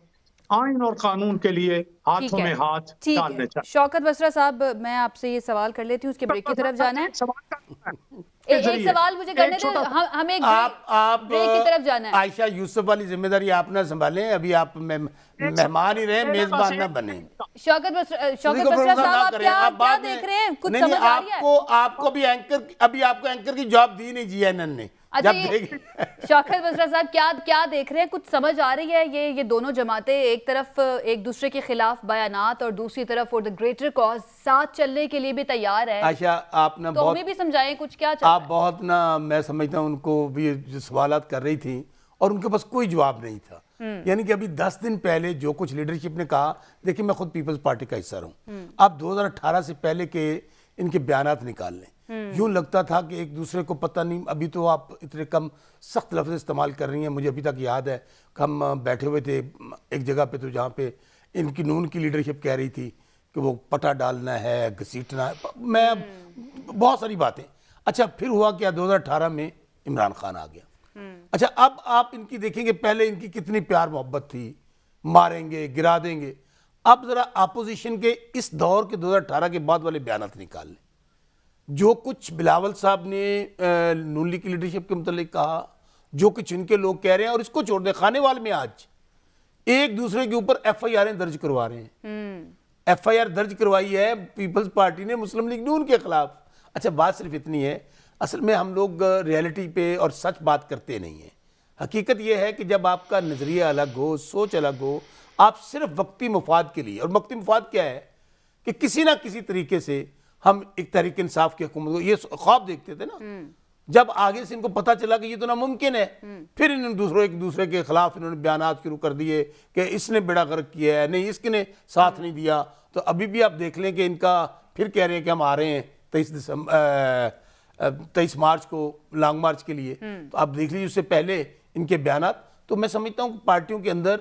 आइन और कानून के लिए हाथों में हाथ डालने चाहिए शौकत बसरा साहब मैं आपसे ये सवाल कर लेती हूँ उसके ब्रेक की तरफ जाना है एक सवाल मुझे करने दो हमें आप आप ब्रेक की तरफ जाना है आयशा यूसुफ वाली जिम्मेदारी आप ना संभालें अभी आप मैं अच्छा। मेहमान ही रहे मेजबान ना बने शौकत शौकत आप क्या देख रहे हैं कुछ समझ आ रही है आपको आपको भी एंकर अभी आपको एंकर की जॉब दी नहीं एन ने अच्छा, शौकत बसरा साहब क्या क्या देख रहे हैं कुछ समझ आ रही है ये ये दोनों जमातें एक तरफ एक दूसरे के खिलाफ बयान और दूसरी तरफ फॉर द ग्रेटर कॉज साथ चलने के लिए भी तैयार है अच्छा आप ना तो भी समझाए कुछ क्या आप बहुत ना मैं समझता हूँ उनको भी सवाल कर रही थी और उनके पास कोई जवाब नहीं था हम्म। यानी कि अभी 10 दिन पहले जो कुछ लीडरशिप ने कहा देखिए मैं खुद पीपल्स पार्टी का हिस्सा रहा आप 2018 हम्म। से पहले के इनके बयान निकाल लें हम्म। यूं लगता था कि एक दूसरे को पता नहीं अभी तो आप इतने कम सख्त लफ्ज इस्तेमाल कर रही हैं मुझे अभी तक याद है हम बैठे हुए थे एक जगह पे तो जहाँ पे इनकी नून की लीडरशिप कह रही थी कि वो पटा डालना है घसीटना है मैं बहुत सारी बातें अच्छा फिर हुआ क्या 2018 में इमरान खान आ गया अच्छा अब आप इनकी देखेंगे पहले इनकी कितनी प्यार मोहब्बत थी मारेंगे गिरा देंगे अब ज़रा अपोजिशन के इस दौर के 2018 के बाद वाले बयान निकाल लें जो कुछ बिलावल साहब ने नून लीग की लीडरशिप के मुतालिक कहा जो कुछ इनके लोग कह रहे हैं और इसको छोड़ दें खाने वाले में आज एक दूसरे के ऊपर एफ आई आर दर्ज करवा रहे हैं एफ आई आर दर्ज करवाई है पीपल्स पार्टी ने मुस्लिम लीग नून के खिलाफ अच्छा बात सिर्फ इतनी है असल में हम लोग रियलिटी पे और सच बात करते नहीं हैं हकीकत यह है कि जब आपका नज़रिया अलग हो सोच अलग हो आप सिर्फ वक्ती मफाद के लिए और वक्ती मफाद क्या है कि किसी ना किसी तरीके से हम एक तहरीक इंसाफ की हुकूमत को ये ख्वाब देखते थे ना हम्म। जब आगे से इनको पता चला कि ये तो नामुमकिन है हम्म। फिर इन्होंने दूसरों एक दूसरे के खिलाफ इन्होंने बयान शुरू कर दिए कि इसने बेड़ा गर्क किया है नहीं इसने साथ नहीं दिया तो अभी भी आप देख लें कि इनका फिर कह रहे हैं कि हम आ रहे हैं तेईस दिसंबर तेईस मार्च को लॉन्ग मार्च के लिए हम्म। तो आप देख लीजिए उससे पहले इनके बयान तो मैं समझता हूँ पार्टियों के अंदर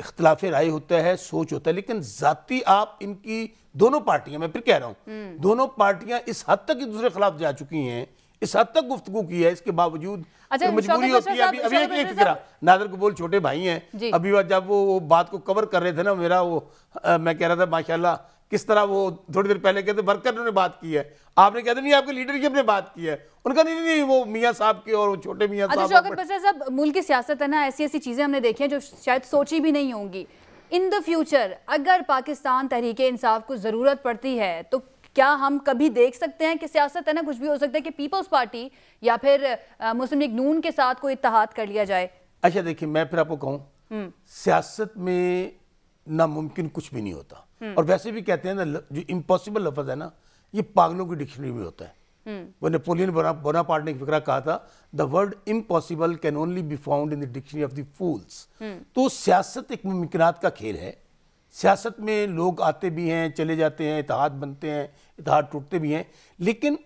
इख्तलाफ राय होता है सोच होता है लेकिन जाति आप इनकी दोनों पार्टियां मैं फिर कह रहा हूँ हम्म। दोनों पार्टियां इस हद तक एक दूसरे खिलाफ जा चुकी हैं इस हद तक गुफ्तु की है इसके बावजूद अच्छा, मजबूरी होती है अभी अभी एक एक नादर कबूल छोटे भाई हैं अभी जब वो, वो बात को कवर कर रहे थे ना मेरा वो आ, मैं कह रहा था माशाल्लाह किस तरह वो थोड़ी देर पहले कहते हैं वर्कर ने बात की है आपने कहते नहीं आपके लीडर की अपने बात की है उनका नहीं नहीं वो मियाँ साहब की और वो छोटे मियाँ अच्छा, साहब मुल्क की सियासत है ना ऐसी ऐसी चीज़ें हमने देखी हैं जो शायद सोची भी नहीं होंगी इन द फ्यूचर अगर पाकिस्तान तहरीक इंसाफ को ज़रूरत पड़ती है तो क्या हम कभी देख सकते हैं कि सियासत है ना कुछ भी हो सकता है कि पीपल्स पार्टी या फिर मुस्लिम लीग नून के साथ कोई इतिहाद कर लिया जाए अच्छा देखिए मैं फिर आपको कहूँ हम्म। सियासत में नामुमकिन कुछ भी नहीं होता हम्म। और वैसे भी कहते हैं ना जो इम्पॉसिबल लफज है ना ये पागलों की डिक्शनरी में होता है हम्म। वो नेपोलियन बोनापार्ट ने फिक्रा कहा था the word impossible can only be found in the dictionary of the fools तो सियासत एक मुमकिनत का खेल है सियासत में लोग आते भी हैं चले जाते हैं इतिहाद बनते हैं इतिहाद टूटते भी हैं लेकिन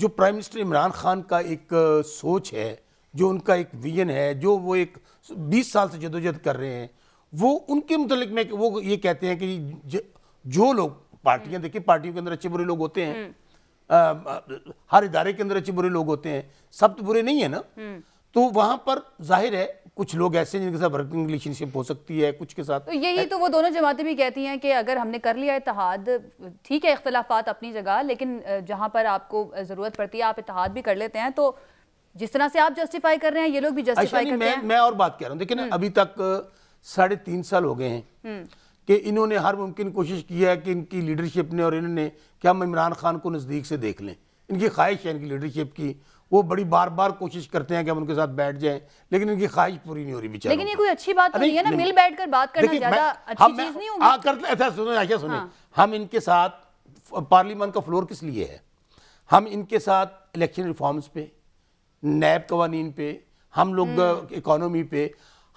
जो प्राइम मिनिस्टर इमरान खान का एक सोच है जो उनका एक विजन है जो वो एक 20 साल से जदोजहद कर रहे हैं वो उनके मुतलिक में वो ये कहते हैं कि जो लोग पार्टियां देखिए पार्टियों के अंदर अच्छे बुरे लोग होते हैं आ, हम्म। हर इदारे के अंदर अच्छे बुरे लोग होते हैं सब तो बुरे नहीं है ना हम्म। तो वहां पर जाहिर है कुछ लोग ऐसे जिनके साथ वर्किंग रिलेशनशिप हो सकती है कुछ के साथ तो यही तो वो दोनों जमातें भी कहती हैं कि अगर हमने कर लिया इतिहाद ठीक है इख्तलाफात अपनी जगह लेकिन जहां पर आपको ज़रूरत पड़ती है आप इतिहाद भी कर लेते हैं तो जिस तरह से आप जस्टिफाई कर रहे हैं ये लोग भी जस्टिफाई कर रहे हैं मैं और बात कह रहा हूँ देखिए ना हम्म। अभी तक साढ़े तीन साल हो गए हैं हम्म। कि इन्होंने हर मुमकिन कोशिश की है कि इनकी लीडरशिप ने और इन्होंने कि हम इमरान खान को नज़दीक से देख लें इनकी ख्वाहिश है इनकी लीडरशिप की वो बड़ी बार बार कोशिश करते हैं कि हम उनके साथ बैठ जाएं लेकिन इनकी ख्वाहिश पूरी नहीं हो रही बेचारे लेकिन ये कोई अच्छी बात तो नहीं है ना मिल बैठ कर बात करना ज्यादा अच्छी चीज नहीं होगी हाँ, करते ऐसा सुनो सुने हाँ। हम इनके साथ पार्लियामान का फ्लोर किस लिए है हम इनके साथ इलेक्शन रिफॉर्म्स पे नैब कवानीन पे हम लोग हम्म। इकोनॉमी पे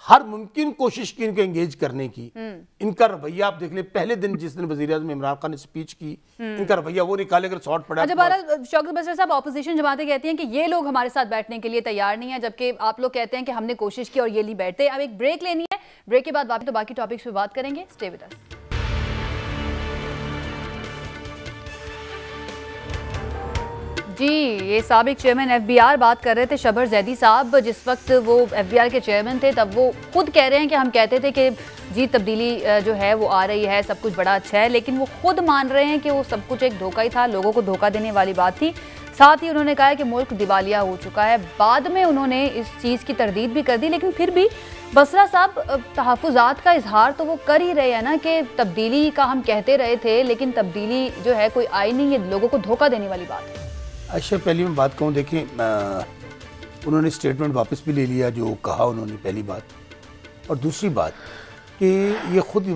हर मुमकिन कोशिश की इनको एंगेज करने की हम्म। इनका रवैया आप देख ले पहले दिन जिस दिन वजी अजम इमरान खान ने स्पीच की हम्म। इनका रवैया वो निकाले अगर शॉर्ट पड़ा अच्छा, तो शौकत बसर साहब अपोजिशन जमाते कहती हैं कि ये लोग हमारे साथ बैठने के लिए तैयार नहीं है जबकि आप लोग कहते हैं कि हमने कोशिश की और ये नहीं बैठते अब एक ब्रेक लेनी है ब्रेक के बाद बाकी तो बाकी टॉपिक्स पर बात करेंगे स्टे विद जी ये सबक चेयरमैन एफबीआर बात कर रहे थे शबर जैदी साहब जिस वक्त वो एफबीआर के चेयरमैन थे तब वो खुद कह रहे हैं कि हम कहते थे कि जी तब्दीली जो है वो आ रही है सब कुछ बड़ा अच्छा है लेकिन वो खुद मान रहे हैं कि वो सब कुछ एक धोखा ही था लोगों को धोखा देने वाली बात थी साथ ही उन्होंने कहा कि मुल्क दिवालिया हो चुका है बाद में उन्होंने इस चीज़ की तरदीद भी कर दी लेकिन फिर भी बसरा साहब तहफात का इजहार तो वो कर ही रहे हैं ना कि तब्दीली का हम कहते रहे थे लेकिन तब्दीली जो है कोई आई नहीं है लोगों को धोखा देने वाली बात है अच्छा पहली मैं बात कहूँ देखें उन्होंने स्टेटमेंट वापस भी ले लिया जो कहा उन्होंने पहली बात और दूसरी बात कि ये खुद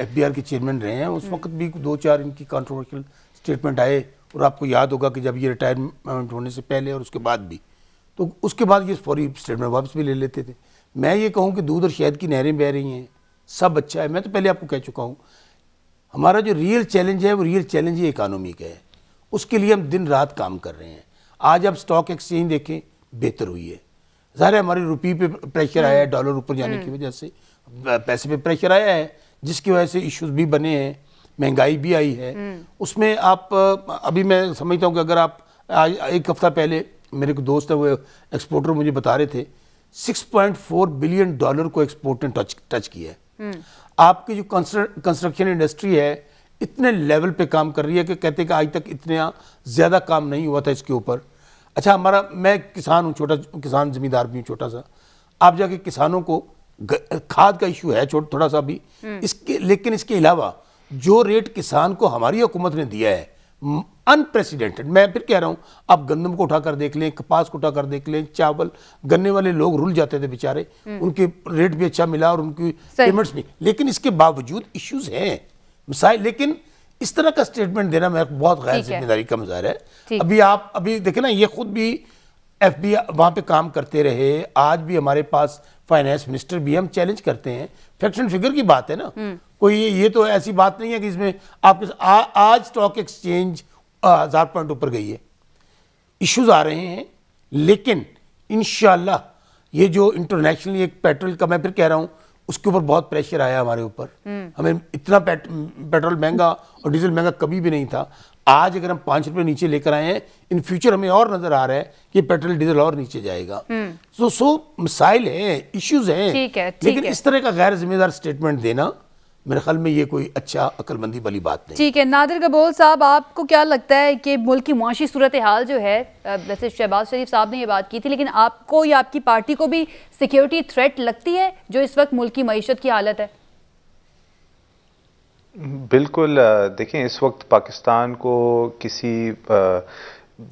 एफ बी आर के चेयरमैन रहे हैं उस हम्म। वक्त भी दो चार इनकी कॉन्ट्रोवर्शियल स्टेटमेंट आए और आपको याद होगा कि जब ये रिटायरमेंट होने से पहले और उसके बाद भी तो उसके बाद ये फौरी स्टेटमेंट वापस भी ले लेते थे मैं ये कहूँ कि दूध और शहद की नहरें बह रही हैं सब अच्छा है मैं तो पहले आपको कह चुका हूँ हमारा जो रियल चैलेंज है वो रियल चैलेंज ही इकानमी का है उसके लिए हम दिन रात काम कर रहे हैं आज आप स्टॉक एक्सचेंज देखें बेहतर हुई है ज़ाहिर है हमारे रुपये पे प्रेशर आया है डॉलर हम्म। ऊपर जाने की हम्म। वजह से पैसे पे प्रेशर आया है जिसकी वजह से इश्यूज भी बने हैं महंगाई भी आई है हम्म। उसमें आप अभी मैं समझता हूँ कि अगर आप आज एक हफ़्ता पहले मेरे को दोस्त है वो एक्सपोर्टर मुझे बता रहे थे 6.4 बिलियन डॉलर को एक्सपोर्ट ने टच टच किया है आपकी जो कंस्ट्रक्शन इंडस्ट्री है इतने लेवल पे काम कर रही है कि कहते हैं कि आज तक इतना ज़्यादा काम नहीं हुआ था इसके ऊपर अच्छा हमारा मैं किसान हूँ छोटा किसान ज़मींदार भी हूँ छोटा सा आप जाके किसानों को खाद का इशू है छोटा थोड़ा सा भी हम्म। इसके लेकिन इसके अलावा जो रेट किसान को हमारी हुकूमत ने दिया है अनप्रेसिडेंटेड मैं फिर कह रहा हूँ आप गंदम को उठा कर देख लें कपास को उठा कर देख लें चावल गन्ने वाले लोग रुल जाते थे बेचारे हम्म। उनके रेट भी अच्छा मिला और उनकी पेमेंट्स भी लेकिन इसके बावजूद इश्यूज हैं मिसाइल लेकिन इस तरह का स्टेटमेंट देना मेरा बहुत गैर जिम्मेदारी का मजार है अभी आप अभी देखें ना ये खुद भी एफ बी वहाँ पर काम करते रहे आज भी हमारे पास फाइनेंस मिनिस्टर भी हम चैलेंज करते हैं फैक्ट एंड फिगर की बात है ना हम्म। कोई ये, ये तो ऐसी बात नहीं है कि इसमें आपके आज स्टॉक एक्सचेंज हज़ार पॉइंट ऊपर गई है इश्यूज आ रहे हैं लेकिन इन ये जो इंटरनेशनली एक पेट्रोल का मैं फिर कह रहा हूँ उसके ऊपर बहुत प्रेशर आया हमारे ऊपर हमें इतना पेट, पेट्रोल महंगा और डीजल महंगा कभी भी नहीं था आज अगर हम पांच रुपए नीचे लेकर आए हैं इन फ्यूचर हमें और नज़र आ रहा है कि पेट्रोल डीजल और नीचे जाएगा सो हम्म। सो मिसाइल है इश्यूज हैं लेकिन है। इस तरह का गैर जिम्मेदार स्टेटमेंट देना मेरे ख्याल में ये कोई अच्छा अक्लमंदी वाली बात नहीं ठीक है नादिर कबोल साहब आपको क्या लगता है कि मुल्क की मुआशी सूरत हाल जो है वैसे शहबाज शरीफ साहब ने ये बात की थी लेकिन आपको या आपकी पार्टी को भी सिक्योरिटी थ्रेट लगती है जो इस वक्त मुल्क की मीशत की हालत है बिल्कुल देखें इस वक्त पाकिस्तान को किसी आ,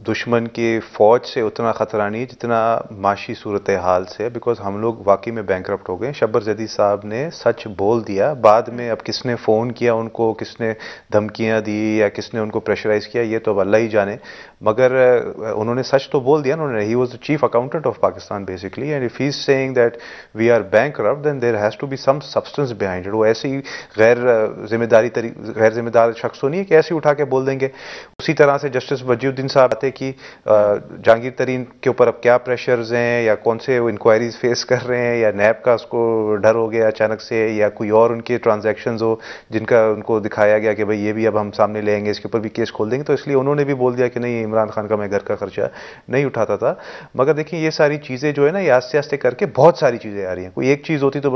दुश्मन के फ़ौज से उतना ख़तरा नहीं जितना माशी सूरत हाल से बिकॉज हम लोग वाकई में बैंक हो गए शब्बर जदी साहब ने सच बोल दिया बाद में अब किसने फ़ोन किया उनको किसने धमकियाँ दी या किसने उनको प्रेशराइज़ किया ये तो अब अल्लाह ही जाने मगर उन्होंने सच तो बोल दिया उन्होंने he was the chief accountant of Pakistan basically and if he is saying that we are bankrupt then there has to be some substance behind वो ऐसी गैर जिम्मेदारी तरी गैर जिम्मेदार शख्स तो नहीं है कि ऐसे उठा के बोल देंगे उसी तरह से जस्टिस वजीउद्दीन साहब आते कि जहांगीर तरीन के ऊपर अब क्या प्रेशर्स हैं या कौन से इंक्वायरीज फेस कर रहे हैं या नैब का उसको डर हो गया अचानक से या कोई और उनके ट्रांजेक्शन हो जिनका उनको दिखाया गया कि भाई ये भी अब हम सामने लेंगे इसके ऊपर भी केस खोल देंगे तो इसलिए उन्होंने भी बोल दिया कि नहीं इमरान खान का मैं घर का खर्चा नहीं उठाता था मगर देखिए ये सारी चीज़ें जो है ना ये आस्ते आस्ते करके बहुत सारी चीज़ें आ रही हैं कोई एक चीज़ होती तो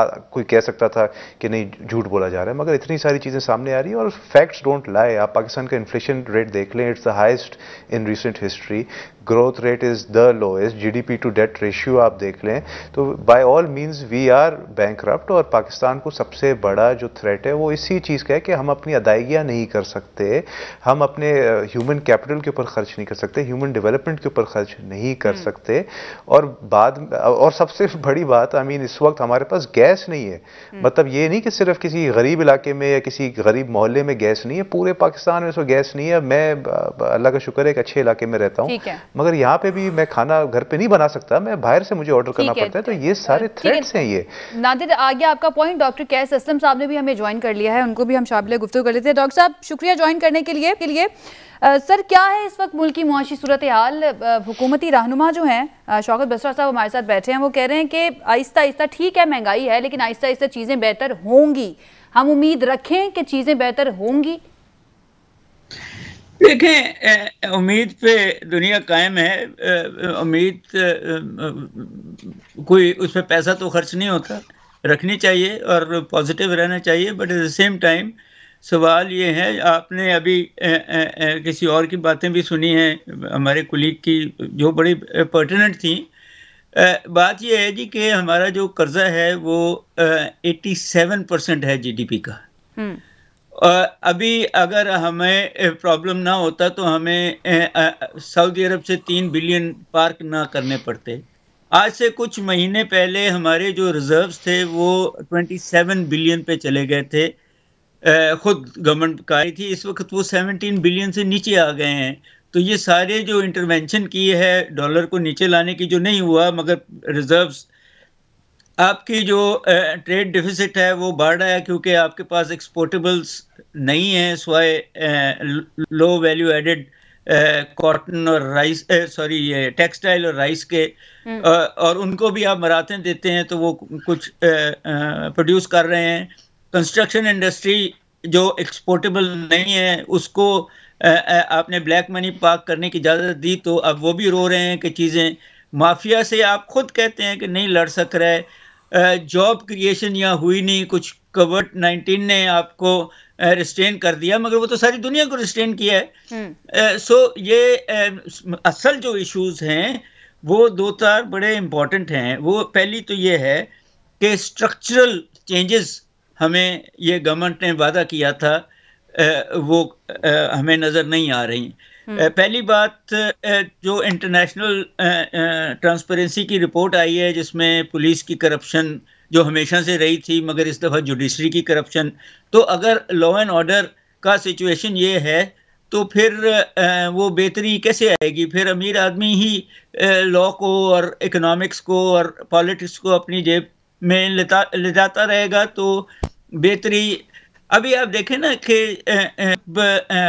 आ, कोई कह सकता था कि नहीं झूठ बोला जा रहा है मगर इतनी सारी चीज़ें सामने आ रही हैं और फैक्ट्स डोंट लाए आप पाकिस्तान का इन्फ्लेशन रेट देख लें it's the highest in recent history growth rate is the lowest GDP to debt ratio आप देख लें तो by all means we are bank और पाकिस्तान को सबसे बड़ा जो थ्रेट है वो इसी चीज़ का है कि हम अपनी अदायगियाँ नहीं कर सकते हम अपने ह्यूमन uh, कैपिटल के ऊपर खर्च नहीं कर सकते ह्यूमन डेवलपमेंट के ऊपर खर्च नहीं कर हम्म। सकते और बाद और सबसे बड़ी बात आई I मीन mean, इस वक्त हमारे पास गैस नहीं है हम्म। मतलब ये नहीं कि सिर्फ किसी गरीब इलाके में या किसी गरीब मोहल्ले में गैस नहीं है पूरे पाकिस्तान में सो गैस नहीं है मैं uh, अल्लाह का शुक्र है एक अच्छे इलाके में रहता हूँ मगर यहाँ पे भी मैं खाना घर पे नहीं बना सकता मैं बाहर से मुझे ऑर्डर करना पड़ता है तो ये सारे थ्रेट्स हैं ये नादिर आगे आपका पॉइंट डॉक्टर कैस असलम साहब ने भी हमें ज्वाइन कर लिया है उनको भी हम शामिल गुफ्तु कर लेते हैं डॉक्टर साहब शुक्रिया ज्वाइन करने के लिए के लिए आ, सर क्या है इस वक्त मुल्क की मुआशी सूरत हाल हुकूमती रहनुमा जो हैं शौकत बसरा साहब हमारे साथ बैठे हैं वो कह रहे हैं कि आहिस्ता आहिस्ता ठीक है महंगाई है लेकिन आहिस्ता आहिस्ता चीज़ें बेहतर होंगी हम उम्मीद रखें कि चीज़ें बेहतर होंगी देखें उम्मीद पे दुनिया कायम है उम्मीद कोई उस पर पैसा तो खर्च नहीं होता रखनी चाहिए और पॉजिटिव रहना चाहिए but at the same time सवाल ये है आपने अभी ए, ए, ए, किसी और की बातें भी सुनी हैं हमारे कुलीग की जो बड़ी पर्टिनेंट थी बात यह है जी कि हमारा जो कर्जा है वो 87 परसेंट है जीडीपी का हम्म। अभी अगर हमें प्रॉब्लम ना होता तो हमें सऊदी अरब से तीन बिलियन पार्क ना करने पड़ते आज से कुछ महीने पहले हमारे जो रिजर्व्स थे वो 27 बिलियन पे चले गए थे खुद गवर्नमेंट का थी इस वक्त वो 17 बिलियन से नीचे आ गए हैं तो ये सारे जो इंटरवेंशन किए है डॉलर को नीचे लाने की जो नहीं हुआ मगर रिजर्व्स आपकी जो ट्रेड डिफिसिट है वो बढ़ रहा है क्योंकि आपके पास एक्सपोर्टेबल्स नहीं है स्वाय लो वैल्यू एडेड कॉटन और राइस सॉरी ये टेक्सटाइल और राइस के हम्म। और उनको भी आप मराते देते हैं तो वो कुछ प्रोड्यूस कर रहे हैं कंस्ट्रक्शन इंडस्ट्री जो एक्सपोर्टेबल नहीं है उसको आपने ब्लैक मनी पार्क करने की इजाज़त दी तो अब वो भी रो रहे हैं कि चीज़ें माफिया से आप खुद कहते हैं कि नहीं लड़ सक रहे जॉब क्रिएशन या हुई नहीं कुछ कोविड नाइनटीन ने आपको रिस्ट्रेन कर दिया मगर वो तो सारी दुनिया को रिस्ट्रेन किया है सो हम्म। so, ये असल जो इश्यूज हैं वो दो चार बड़े इम्पॉर्टेंट हैं वो पहली तो ये है कि स्ट्रक्चरल चेंजेस हमें ये गवर्नमेंट ने वादा किया था वो हमें नज़र नहीं आ रही हम्म। पहली बात जो इंटरनेशनल ट्रांसपेरेंसी की रिपोर्ट आई है जिसमें पुलिस की करप्शन जो हमेशा से रही थी मगर इस दफ़ा जुडिशरी की करप्शन तो अगर लॉ एंड ऑर्डर का सिचुएशन ये है तो फिर वो बेहतरी कैसे आएगी फिर अमीर आदमी ही लॉ को और इकोनॉमिक्स को और पॉलिटिक्स को अपनी जेब में ले जाता रहेगा तो बेहतरी अभी आप देखें ना कि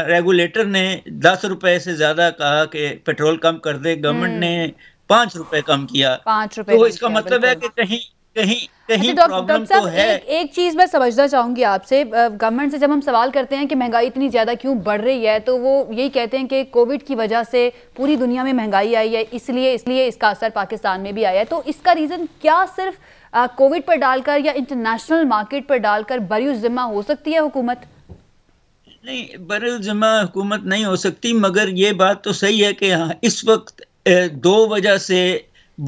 रेगुलेटर ने दस रुपए से ज्यादा कहा कि पेट्रोल कम कर दे गवर्नमेंट हम्म। ने पांच रुपए कम किया पांच रुपए तो इसका मतलब है कि कहीं कहीं अच्छा, कहीं अच्छा, प्रॉब्लम तो है एक, एक चीज मैं समझना चाहूंगी आपसे गवर्नमेंट से जब हम सवाल करते हैं कि महंगाई इतनी ज्यादा क्यों बढ़ रही है तो वो यही कहते हैं कि कोविड की वजह से पूरी दुनिया में महंगाई आई है इसलिए इसलिए इसका असर पाकिस्तान में भी आया है तो इसका रीजन क्या सिर्फ कोविड पर डालकर या इंटरनेशनल मार्केट पर डालकर बरी जिम्मा हो सकती है हुकूमत नहीं बरुल जमा हुकूमत नहीं हो सकती मगर ये बात तो सही है कि हाँ इस वक्त दो वजह से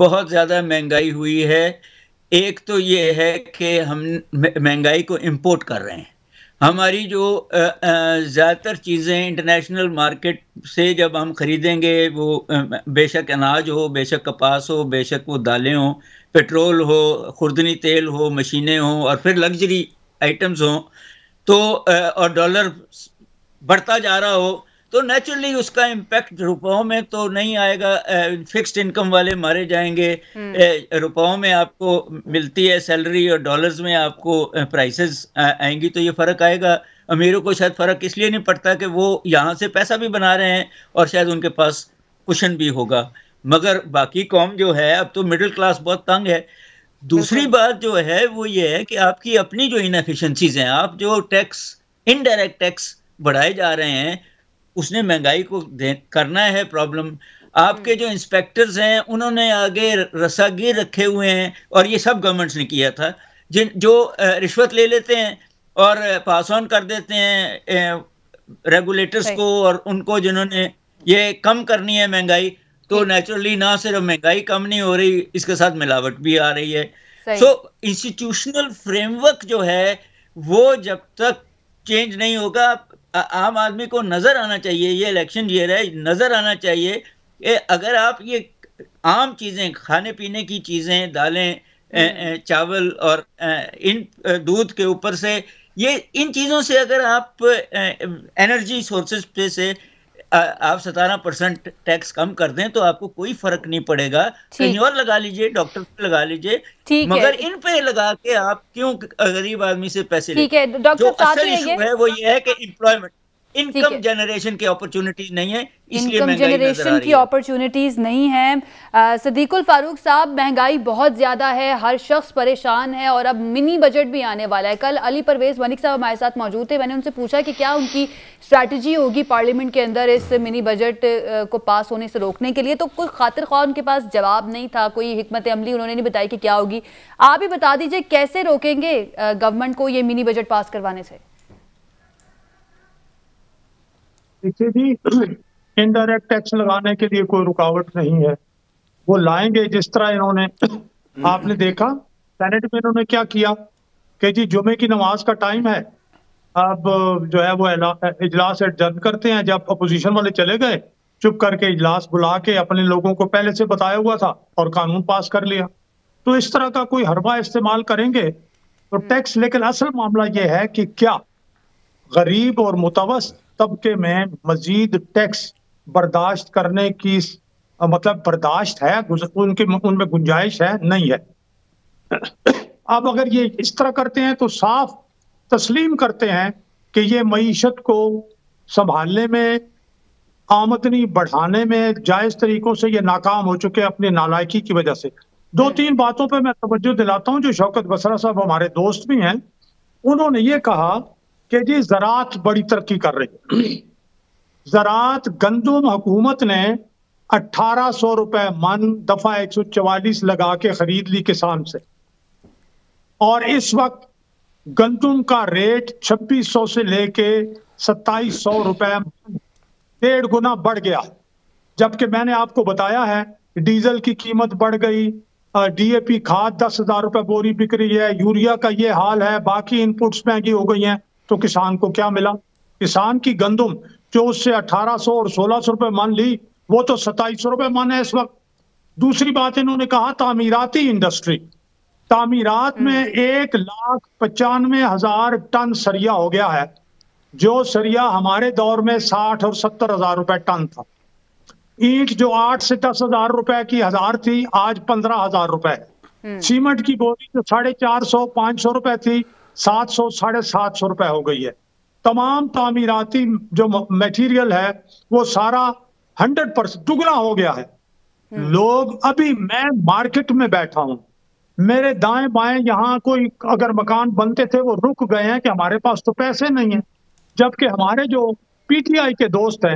बहुत ज़्यादा महंगाई हुई है एक तो ये है कि हम महंगाई को इंपोर्ट कर रहे हैं हमारी जो ज़्यादातर चीज़ें इंटरनेशनल मार्केट से जब हम ख़रीदेंगे वो बेशक अनाज हो बेशक कपास हो बेशक वो दालें हों पेट्रोल हो खुर्दनी तेल हो मशीनें हों और फिर लग्जरी आइटम्स हों तो और डॉलर बढ़ता जा रहा हो तो नेचुरली उसका इम्पैक्ट रुपयों में तो नहीं आएगा फिक्स्ड इनकम वाले मारे जाएंगे हम्म। रुपयों में आपको मिलती है सैलरी और डॉलर्स में आपको प्राइसेस आएंगी तो ये फ़र्क आएगा अमीरों को शायद फ़र्क इसलिए नहीं पड़ता कि वो यहाँ से पैसा भी बना रहे हैं और शायद उनके पास कुशन भी होगा मगर बाकी कौम जो है अब तो मिडिल क्लास बहुत तंग है दूसरी बात जो है वो ये है कि आपकी अपनी जो इनफिशंसीज हैं आप जो टैक्स इनडायरेक्ट टैक्स बढ़ाए जा रहे हैं उसने महंगाई को करना है प्रॉब्लम आपके जो इंस्पेक्टर्स हैं उन्होंने आगे रसागीर रखे हुए हैं और ये सब गवर्नमेंट्स ने किया था जिन जो रिश्वत ले लेते हैं और पास ऑन कर देते हैं रेगुलेटर्स को और उनको जिन्होंने ये कम करनी है महंगाई तो नेचुरली ना सिर्फ महंगाई कम नहीं हो रही इसके साथ मिलावट भी आ रही है सो इंस्टीट्यूशनल फ्रेमवर्क जो है वो जब तक चेंज नहीं होगा आम आदमी को नज़र आना चाहिए ये इलेक्शन ईयर है नज़र आना चाहिए कि अगर आप ये आम चीज़ें खाने पीने की चीज़ें दालें हम्म। चावल और इन दूध के ऊपर से ये इन चीज़ों से अगर आप एनर्जी सोर्सेज पे से आप सतारह परसेंट टैक्स कम कर दें तो आपको कोई फर्क नहीं पड़ेगा कहीं और लगा लीजिए डॉक्टर पे लगा लीजिए मगर इन पे लगा के आप क्यों गरीब आदमी से पैसे ठीक है डॉक्टर जो असल इशू है वो ये है कि एम्प्लॉयमेंट इनकम जनरेशन की अपॉर्चुनिटीज नहीं है इनकम जनरेशन की अपॉर्चुनिटीज नहीं है सदीकुल फारूक साहब महंगाई बहुत ज़्यादा है हर शख्स परेशान है और अब मिनी बजट भी आने वाला है कल अली परवेज मनिक साहब हमारे साथ मौजूद थे मैंने उनसे पूछा कि क्या उनकी स्ट्रैटेजी होगी पार्लियामेंट के अंदर इस मिनी बजट को पास होने से रोकने के लिए तो कोई खातिर खा उनके पास जवाब नहीं था कोई हमत अमली उन्होंने नहीं बताई कि क्या होगी आप ही बता दीजिए कैसे रोकेंगे गवर्नमेंट को ये मिनी बजट पास करवाने से देखिए जी इनडायरेक्ट टैक्स लगाने के लिए कोई रुकावट नहीं है वो लाएंगे जिस तरह इन्होंने आपने देखा सेनेट में इन्होंने क्या किया कि जी जुमे की नमाज का टाइम है अब जो है वो इजलास एडजर्न करते हैं जब अपोजिशन वाले चले गए चुप करके इजलास बुला के अपने लोगों को पहले से बताया हुआ था और कानून पास कर लिया तो इस तरह का कोई हरबा इस्तेमाल करेंगे तो टैक्स हम्म। लेकिन असल मामला यह है कि क्या गरीब और मुतवस्त तबके में मजीद टैक्स बर्दाश्त करने की मतलब बर्दाश्त है उनके उनमें गुंजाइश है नहीं है अब अगर ये इस तरह करते हैं तो साफ तस्लीम करते हैं कि ये मीशत को संभालने में आमदनी बढ़ाने में जायज तरीकों से ये नाकाम हो चुके हैं अपनी नालायकी की वजह से दो तीन बातों पे मैं तवज्जो दिलाता हूँ जो शौकत बसरा साहब हमारे दोस्त भी हैं उन्होंने ये कहा कि जी ज़रात बड़ी तरक्की कर रही है ज़रात गंदुम हुकूमत ने अठारह सौ रुपये मन दफ़ा एक सौ चवालीस लगा के ख़रीद ली किसान से और इस वक्त गंदुम का रेट छब्बीस सौ से लेके सत्ताईस सौ रुपये डेढ़ गुना बढ़ गया जबकि मैंने आपको बताया है डीजल की कीमत बढ़ गई डीएपी खाद दस हजार रुपए बोरी बिक रही है यूरिया का ये हाल है बाकी इनपुट्स महंगी हो गई हैं तो किसान को क्या मिला किसान की गंदुम जो उससे 1800 और 1600 रुपए मान ली वो तो सताईस रुपए मान है इस वक्त दूसरी बात इन्होंने कहा तामीराती इंडस्ट्री तामीरात में हम्म। एक लाख पचानवे हजार टन सरिया हो गया है जो सरिया हमारे दौर में साठ और सत्तर हजार रुपए टन था ईट जो आठ से दस हजार रुपए की हजार थी आज पंद्रह हजार रुपए हम्म। सीमेंट की बोरी जो तो साढ़े चार सौ पांच सौ रुपए थी सात सौ साढ़े सात सौ रुपए हो गई है तमाम तामीराती जो मटेरियल है वो सारा हंड्रेड परसेंट दुगना हो गया है हम्म। लोग अभी मैं मार्केट में बैठा हूं मेरे दाएं बाएं यहाँ कोई अगर मकान बनते थे वो रुक गए हैं कि हमारे पास तो पैसे नहीं है जबकि हमारे जो पीटीआई के दोस्त हैं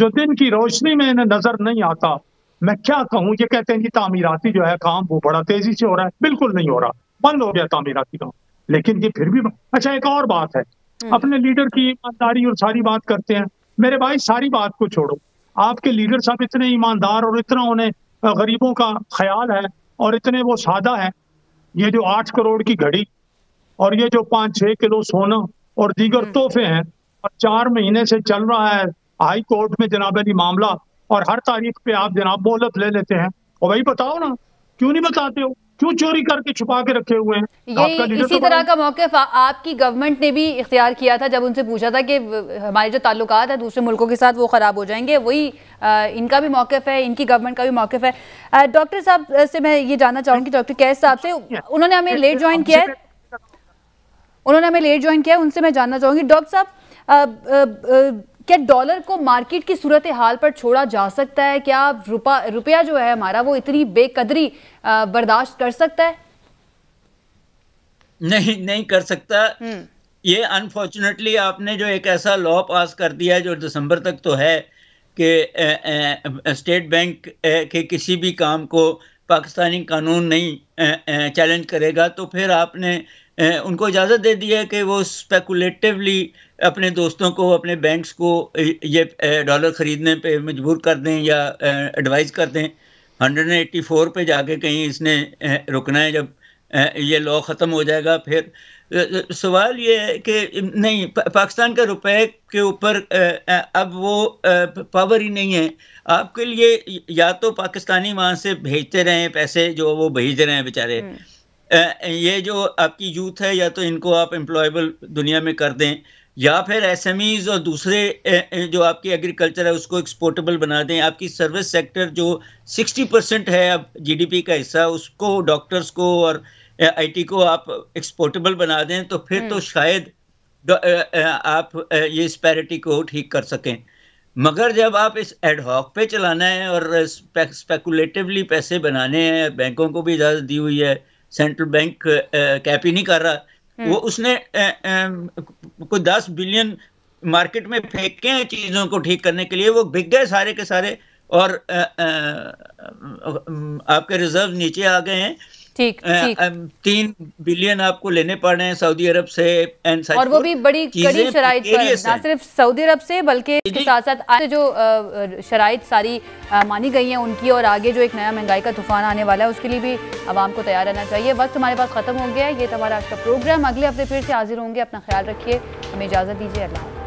जो दिन की रोशनी में इन्हें नजर नहीं आता मैं क्या कहूँ ये कहते हैं कि तामीराती जो है काम वो बड़ा तेजी से हो रहा है बिल्कुल नहीं हो रहा बंद हो गया तामीराती काम लेकिन ये फिर भी अच्छा एक और बात है हम्म। अपने लीडर की ईमानदारी और सारी बात करते हैं मेरे भाई सारी बात को छोड़ो आपके लीडर साहब इतने ईमानदार और इतना उन्हें गरीबों का ख्याल है और इतने वो सादा है ये जो आठ करोड़ की घड़ी और ये जो पाँच छः किलो सोना और दीगर हम्म। तोहफे हैं और चार महीने से चल रहा है हाई कोर्ट में जनाब अली मामला और हर तारीख पे आप जनाब मोहलत ले लेते हैं और भाई बताओ ना क्यों नहीं बताते हो क्यों चोरी करके छुपा के रखे हुए हैं यही इसी तो तरह का मौकफ आपकी गवर्नमेंट ने भी इख्तियार किया था जब उनसे पूछा था कि हमारे जो ताल्लुक है दूसरे मुल्कों के साथ वो ख़राब हो जाएंगे वही इनका भी मौकफ है इनकी गवर्नमेंट का भी मौकफ है डॉक्टर साहब से मैं ये जानना चाहूंगी डॉक्टर कैस साहब से उन्होंने हमें लेट ज्वाइन किया है उन्होंने हमें लेट ज्वाइन किया है उनसे मैं जानना चाहूंगी डॉक्टर साहब क्या डॉलर को मार्केट की सूरत हाल पर छोड़ा जा सकता है क्या रुपा रुपया जो है हमारा वो इतनी बेकदरी बर्दाश्त कर सकता है नहीं नहीं कर सकता हम्म। ये अनफॉर्चुनेटली आपने जो एक ऐसा लॉ पास कर दिया जो दिसंबर तक तो है कि स्टेट बैंक के किसी भी काम को पाकिस्तानी कानून नहीं चैलेंज करेगा तो फिर आपने उनको इजाज़त दे दी है कि वो स्पेकुलेटिवली अपने दोस्तों को अपने बैंक्स को ये डॉलर ख़रीदने पे मजबूर कर दें या एडवाइज कर दें 184 पे जाके कहीं इसने रुकना है जब ये लॉ ख़त्म हो जाएगा फिर सवाल ये है कि नहीं पाकिस्तान का रुपए के ऊपर अब वो पावर ही नहीं है आपके लिए या तो पाकिस्तानी वहाँ से भेजते रहें पैसे जो वो भेज रहे हैं बेचारे हम्म। ये जो आपकी यूथ है या तो इनको आप एम्प्लॉयबल दुनिया में कर दें या फिर एस और दूसरे जो आपकी एग्रीकल्चर है उसको एक्सपोर्टेबल बना दें आपकी सर्विस सेक्टर जो 60 परसेंट है अब जीडीपी का हिस्सा उसको डॉक्टर्स को और आईटी को आप एक्सपोर्टेबल बना दें तो फिर तो हम्म। शायद आप ये इस पैरिटी को ठीक कर सकें मगर जब आप इस एडहॉक पे चलाना है और स्पेकुलेटिवली पैसे बनाने हैं बैंकों को भी इजाज़त दी हुई है सेंट्रल बैंक कैप ही नहीं कर रहा वो हम्म। उसने कोई दस बिलियन मार्केट में फेंके हैं चीजों को ठीक करने के लिए वो बिक गए सारे के सारे और आ, आ, आ, आपके रिजर्व नीचे आ गए हैं ठीक तीन बिलियन आपको लेने पड़ रहे हैं सऊदी अरब से एंड और वो भी बड़ी कड़ी शराइ पर ना सिर्फ सऊदी अरब से बल्कि इसके साथ साथ आज जो शराइ सारी मानी गई हैं उनकी और आगे जो एक नया महंगाई का तूफान आने वाला है उसके लिए भी आवाम को तैयार रहना चाहिए वक्त हमारे पास ख़त्म हो गया है ये था हमारा आज का प्रोग्राम अगले हफ्ते फिर से हाजिर होंगे अपना ख्याल रखिए हमें इजाज़त दीजिए अल्लाह